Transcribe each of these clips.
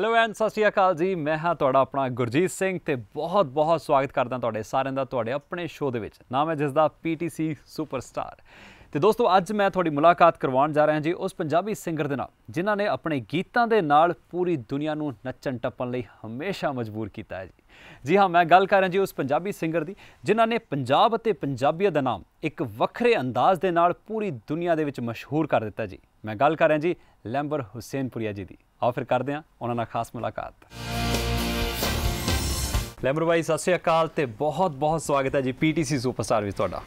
hello and ਸਤਿ ਸ਼੍ਰੀ ਅਕਾਲ ਜੀ ਮੈਂ ਹਾਂ ਤੁਹਾਡਾ ਆਪਣਾ ਗੁਰਜੀਤ ਸਿੰਘ ਤੇ ਬਹੁਤ ਬਹੁਤ ਸਵਾਗਤ ਕਰਦਾ ਤੁਹਾਡੇ ਸਾਰਿਆਂ ਦਾ ਤੁਹਾਡੇ ਆਪਣੇ ਸ਼ੋਅ ਦੇ ਵਿੱਚ ਨਾਮ ਹੈ ਜਿਸ ਦਾ ਪੀਟੀਸੀ ਸੁਪਰਸਟਾਰ ਤੇ ਦੋਸਤੋ ਅੱਜ ਮੈਂ ਤੁਹਾਡੀ ਮੁਲਾਕਾਤ ਕਰਵਾਉਣ ਜਾ ਰਿਹਾ ਜੀ ਉਸ ਪੰਜਾਬੀ ਸਿੰਗਰ ਦੇ ਨਾਲ ਜਿਨ੍ਹਾਂ ਨੇ ਆਪਣੇ ਗੀਤਾਂ ਦੇ ਨਾਲ ਪੂਰੀ ਦੁਨੀਆ ਨੂੰ ਨੱਚਣ ਟੱਪਣ ਲਈ ਹਮੇਸ਼ਾ ਮਜਬੂਰ ਕੀਤਾ ਹੈ ਜੀ ਜੀ ਹਾਂ ਮੈਂ ਗੱਲ ਕਰ ਰਿਹਾ ਜੀ ਉਸ ਪੰਜਾਬੀ ਸਿੰਗਰ ਦੀ ਜਿਨ੍ਹਾਂ ਨੇ ਪੰਜਾਬ ਅਤੇ ਪੰਜਾਬੀਅਤ ਦਾ ਨਾਮ ਇੱਕ ਵੱਖਰੇ ਅੰਦਾਜ਼ ਦੇ ਨਾਲ ਪੂਰੀ ਦੁਨੀਆ ਦੇ ਵਿੱਚ ਮਸ਼ਹੂਰ ਕਰ ਦਿੱਤਾ ਜੀ ਮੈਂ ਗੱਲ ਕਰ ਰਿਹਾ ਜੀ ਲੈਂਬਰ ਹੁਸੈਨਪੁਰੀਆ ਜੀ ਦੀ ਆਓ ਫਿਰ ਕਰਦੇ ਹਾਂ ਉਹਨਾਂ ਨਾਲ ਖਾਸ ਮੁਲਾਕਾਤ ਲੈਬਰ ਬਾਈ ਸਤਿ ਸ੍ਰੀ ਅਕਾਲ ਤੇ ਬਹੁਤ ਬਹੁਤ ਸਵਾਗਤ ਹੈ ਜੀ ਪੀਟੀਸੀ ਸੁਪਰਸਟਾਰ ਵਿੱਚ ਤੁਹਾਡਾ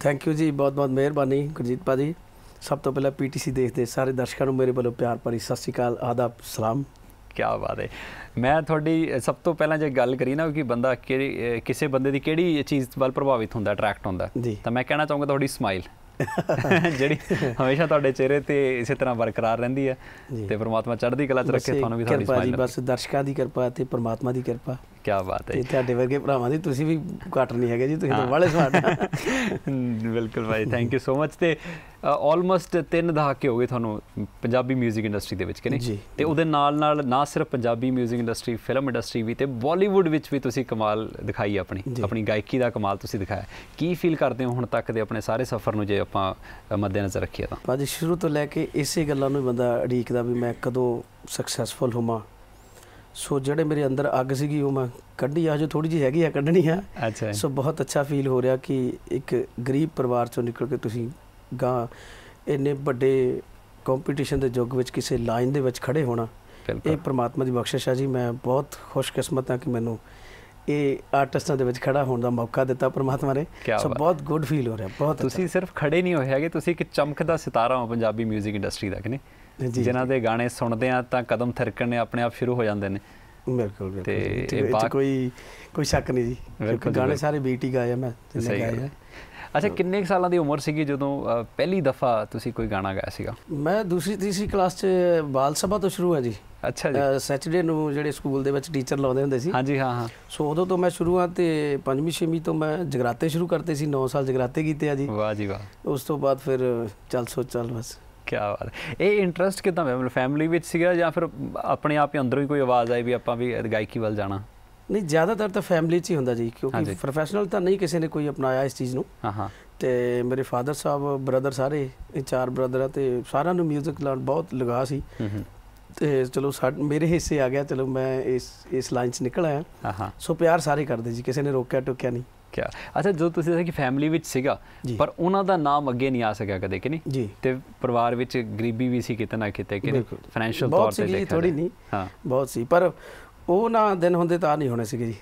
ਥੈਂਕ ਯੂ ਜੀ ਬਹੁਤ ਬਹੁਤ ਮਿਹਰਬਾਨੀ ਗੁਰਜੀਤ ਭਾਜੀ ਸਭ ਤੋਂ ਪਹਿਲਾਂ ਪੀਟੀਸੀ ਦੇਖਦੇ ਸਾਰੇ ਦਰਸ਼ਕਾਂ ਨੂੰ ਮੇਰੇ ਵੱਲੋਂ ਪਿਆਰ ਭਰੀ ਸਤਿ ਸ੍ਰੀ ਅਕਾਲ ਆਦਾਬ ਸਲਾਮ ਕੀ ਬਾਤ ਹੈ ਮੈਂ ਤੁਹਾਡੀ ਸਭ ਤੋਂ ਪਹਿਲਾਂ ਜੇ ਗੱਲ ਕਰੀ ਨਾ ਕਿ ਬੰਦਾ ਕਿਸੇ ਬੰਦੇ ਦੀ ਕਿਹੜੀ ਚੀਜ਼ ਵੱਲ ਪ੍ਰਭਾਵਿਤ ਹੁੰਦਾ ਅਟਰੈਕਟ ਹੁੰਦਾ ਤਾਂ ਮੈਂ ਕਹਿਣਾ ਚਾਹੂੰਗਾ ਤੁਹਾਡੀ ਸਮਾਈਲ ਜਿਹੜੀ ਹਮੇਸ਼ਾ ਤੁਹਾਡੇ ਚਿਹਰੇ ਤੇ ਇਸੇ ਤਰ੍ਹਾਂ ਬਰਕਰਾਰ ਰਹਿੰਦੀ ਹੈ ਤੇ ਪ੍ਰਮਾਤਮਾ ਚੜ੍ਹਦੀ ਕਲਾ ਚ ਰੱਖੇ ਤੁਹਾਨੂੰ ਵੀ ਤੁਹਾਡੀ ਸਮਾਈਲ ਬਸ ਦਰਸ਼ਕਾਂ ਦੀ ਕਿਰਪਾ ਤੇ ਪ੍ਰਮਾਤਮਾ ਦੀ ਕਿਰਪਾ ਕੀ ਬਾਤ ਹੈ ਤੁਹਾਡੇ ਵਰਗੇ ਭਰਾਵਾਂ ਦੀ ਤੁਸੀਂ ਵੀ ਘਟ ਨਹੀਂ ਹੈਗੇ ਜੀ ਤੁਸੀਂ ਤਾਂ ਵਾਲੇ ਸਵਾਦ ਬਿਲਕੁਲ ਭਾਈ ਥੈਂਕ ਯੂ ਸੋ ਮਚ ਤੇ ਆਲਮੋਸਟ 3 ਦਹਾਕੇ ਹੋ ਗਏ ਤੁਹਾਨੂੰ ਪੰਜਾਬੀ 뮤직 ਇੰਡਸਟਰੀ ਦੇ ਵਿੱਚ ਕਿ ਨਹੀਂ ਤੇ ਉਹਦੇ ਨਾਲ ਨਾਲ ਨਾ ਸਿਰਫ ਪੰਜਾਬੀ 뮤직 ਇੰਡਸਟਰੀ ਫਿਲਮ ਇੰਡਸਟਰੀ ਵੀ ਤੇ ਬਾਲੀਵੁੱਡ ਵਿੱਚ ਵੀ ਤੁਸੀਂ ਕਮਾਲ ਦਿਖਾਈ ਆਪਣੀ ਆਪਣੀ ਗਾਇਕੀ ਦਾ ਕਮਾਲ ਤੁਸੀਂ ਦਿਖਾਇਆ ਕੀ ਫੀਲ ਕਰਦੇ ਹੋ ਹੁਣ ਤੱਕ ਦੇ ਆਪਣੇ ਸਾਰੇ ਸਫ਼ਰ ਨੂੰ ਜੇ ਆਪਾਂ ਮੱਦੇ ਨਜ਼ਰ ਰੱਖੀਏ ਤਾਂ ਭਾਜੀ ਸ਼ੁਰੂ ਤੋਂ ਲੈ ਕੇ ਇਸੇ ਗੱਲਾਂ ਨੂੰ ਬੰਦਾ ਅੜੀਕਦਾ ਵੀ ਮੈਂ ਕਦੋਂ ਸਕਸੈਸਫੁਲ ਹੋਵਾਂ ਸੋ ਜਿਹੜੇ ਮੇਰੇ ਅੰਦਰ ਅੱਗ ਸੀਗੀ ਉਹ ਮੈਂ ਕੱਢੀ ਆ ਜੋ ਥੋੜੀ ਜੀ ਹੈਗੀ ਆ ਕੱਢਣੀ ਆ ਸੋ ਬਹੁਤ ਅੱਛਾ ਫੀਲ ਹੋ ਰਿਹਾ ਕਿ ਇੱਕ ਗਰੀਬ ਪਰਿਵਾਰ ਚੋਂ ਨਿਕਲ ਕੇ ਤੁਸੀਂ ਗਾਂ ਇੰਨੇ ਵੱਡੇ ਕੰਪੀਟੀਸ਼ਨ ਦੇ ਯੁੱਗ ਵਿੱਚ ਕਿਸੇ ਲਾਈਨ ਦੇ ਵਿੱਚ ਖੜੇ ਹੋਣਾ ਇਹ ਪ੍ਰਮਾਤਮਾ ਦੀ ਬਖਸ਼ਿਸ਼ ਆ ਜੀ ਮੈਂ ਬਹੁਤ ਖੁਸ਼ਕਿਸਮਤ ਆ ਕਿ ਮੈਨੂੰ ਇਹ ਆਰਟਿਸਟਾਂ ਦੇ ਵਿੱਚ ਖੜਾ ਹੋਣ ਦਾ ਮੌਕਾ ਦਿੱਤਾ ਪ੍ਰਮਾਤਮਾ ਨੇ ਸੋ ਬਹੁਤ ਗੁੱਡ ਫੀਲ ਹੋ ਰਿਹਾ ਬਹੁਤ ਤੁਸੀਂ ਸਿਰਫ ਖੜੇ ਨਹੀਂ ਹੋਏ ਹੈਗੇ ਤੁਸੀਂ ਇੱਕ ਚਮਕਦਾ ਸਿਤਾਰਾ ਹੋ ਪੰਜਾਬੀ 뮤직 ਇੰਡਸਟਰੀ ਦਾ ਕਿ ਨਹੀਂ ਜਿਨ੍ਹਾਂ ਦੇ ਗਾਣੇ ਸੁਣਦੇ ਆ ਤਾਂ ਕਦਮ ਥਿਰਕਣੇ ਆਪਣੇ ਆਪ ਸ਼ੁਰੂ ਹੋ ਜਾਂਦੇ ਨੇ ਬਿਲਕੁਲ ਬਿਲਕੁਲ ਤੇ ਕੋਈ ਕੋਈ ਸ਼ੱਕ ਨਹੀਂ ਜੀ ਕਿਉਂਕਿ ਗਾਣੇ ਸਾਰੇ ਬੀਟੀ ਗਾਏ ਆ ਮੈਂ ਜਿੰਨੇ ਗਾਏ ਆ ਅੱਛਾ ਕਿੰਨੇ ਸਾਲਾਂ ਦੀ ਉਮਰ ਸੀਗੀ ਜਦੋਂ ਪਹਿਲੀ ਦਫਾ ਤੁਸੀਂ ਕੋਈ ਗਾਣਾ ਗਾਇਆ ਸੀਗਾ ਮੈਂ ਦੂਸਰੀ ਤੀਸਰੀ ਕਲਾਸ 'ਚ ਬਾਲ ਸਭਾ ਤੋਂ ਸ਼ੁਰੂ ਹੈ ਜੀ ਅੱਛਾ ਜੀ ਸੈਚਰਡੇ ਨੂੰ ਜਿਹੜੇ ਸਕੂਲ ਦੇ ਵਿੱਚ ਟੀਚਰ ਲਾਉਂਦੇ ਹੁੰਦੇ ਸੀ ਹਾਂਜੀ ਹਾਂ ਹਾਂ ਸੋ ਉਦੋਂ ਤੋਂ ਮੈਂ ਸ਼ੁਰੂ ਆ ਤੇ ਪੰਜਵੀਂ ਛੇਵੀਂ ਤੋਂ ਮੈਂ ਜਗਰਾਤੇ ਸ਼ੁਰੂ ਕਰਤੇ ਸੀ 9 ਸਾਲ ਜਗਰਾਤੇ ਕੀਤੇ ਆ ਜੀ ਵਾਹ ਜੀ ਵਾਹ ਉਸ ਤੋਂ ਬਾਅਦ ਫਿਰ ਚੱਲ ਸੋ ਚੱਲ ਬਸ ਕਿਆ ਬਾਤ ਇਹ ਇੰਟਰਸਟ ਕਿਦਾਂ ਹੋਇਆ ਮਤਲਬ ਫੈਮਿਲੀ ਵਿੱਚ ਸੀਗਾ ਜਾਂ ਫਿਰ ਆਪਣੇ ਆਪ ਹੀ ਅੰਦਰੋਂ ਹੀ ਕੋਈ ਆਵਾਜ਼ ਆਈ ਵੀ ਆਪਾਂ ਵੀ ਗਾਇਕੀ ਵੱਲ ਜਾਣਾ ਨਹੀਂ ਜ਼ਿਆਦਾਤਰ ਤਾਂ ਫੈਮਿਲੀ 'ਚ ਹੀ ਹੁੰਦਾ ਜੀ ਕਿਉਂਕਿ ਪ੍ਰੋਫੈਸ਼ਨਲ ਤਾਂ ਨਹੀਂ ਕਿਸੇ ਨੇ ਕੋਈ ਅਪਣਾਇਆ ਇਸ ਚੀਜ਼ ਨੂੰ ਹਾਂ ਹਾਂ ਤੇ ਮੇਰੇ ਫਾਦਰ ਸਾਹਿਬ ਬ੍ਰਦਰ ਸਾਰੇ ਇਹ ਚਾਰ ਬ੍ਰਦਰ ਆ ਤੇ ਸਾਰਿਆਂ ਨੂੰ 뮤직 ਲਾਉਣ ਬਹੁਤ ਲਗਾ ਸੀ ਤੇ ਚਲੋ ਮੇਰੇ ਹਿੱਸੇ ਆ ਗਿਆ ਚਲੋ ਮੈਂ ਇਸ ਇਸ ਲਾਈਨ 'ਚ ਨਿਕਲ ਆਇਆ ਹਾਂ ਸੋ ਪਿਆਰ ਸਾਰੇ ਕਰਦੇ ਜੀ ਕਿਸੇ ਨੇ ਰੋਕਿਆ ਟੋਕਿਆ ਨਹੀਂ ਰੱਖਿਆ ਅੱਛਾ ਜਦੋਂ ਤੁਸੀਂ ਦੱਸਿਆ ਕਿ ਫੈਮਿਲੀ ਵਿੱਚ ਸੀਗਾ ਪਰ ਉਹਨਾਂ ਦਾ ਨਾਮ ਅੱਗੇ ਨਹੀਂ ਆ ਸਕਿਆ ਕਦੇ ਕਿ ਨਹੀਂ ਤੇ ਪਰਿਵਾਰ ਵਿੱਚ ਗਰੀਬੀ ਵੀ ਸੀ ਕਿਤਨਾ ਕਿਤੇ ਕਿ ਫਾਈਨੈਂਸ਼ੀਅਲ ਤੌਰ ਤੇ ਦੇਖਿਆ ਥੋੜੀ ਨਹੀਂ ਹਾਂ ਬਹੁਤ ਸੀ ਪਰ ਉਹ ਨਾ ਦਿਨ ਹੁੰਦੇ ਤਾਂ ਨਹੀਂ ਹੋਣੇ ਸੀਗੇ ਜੀ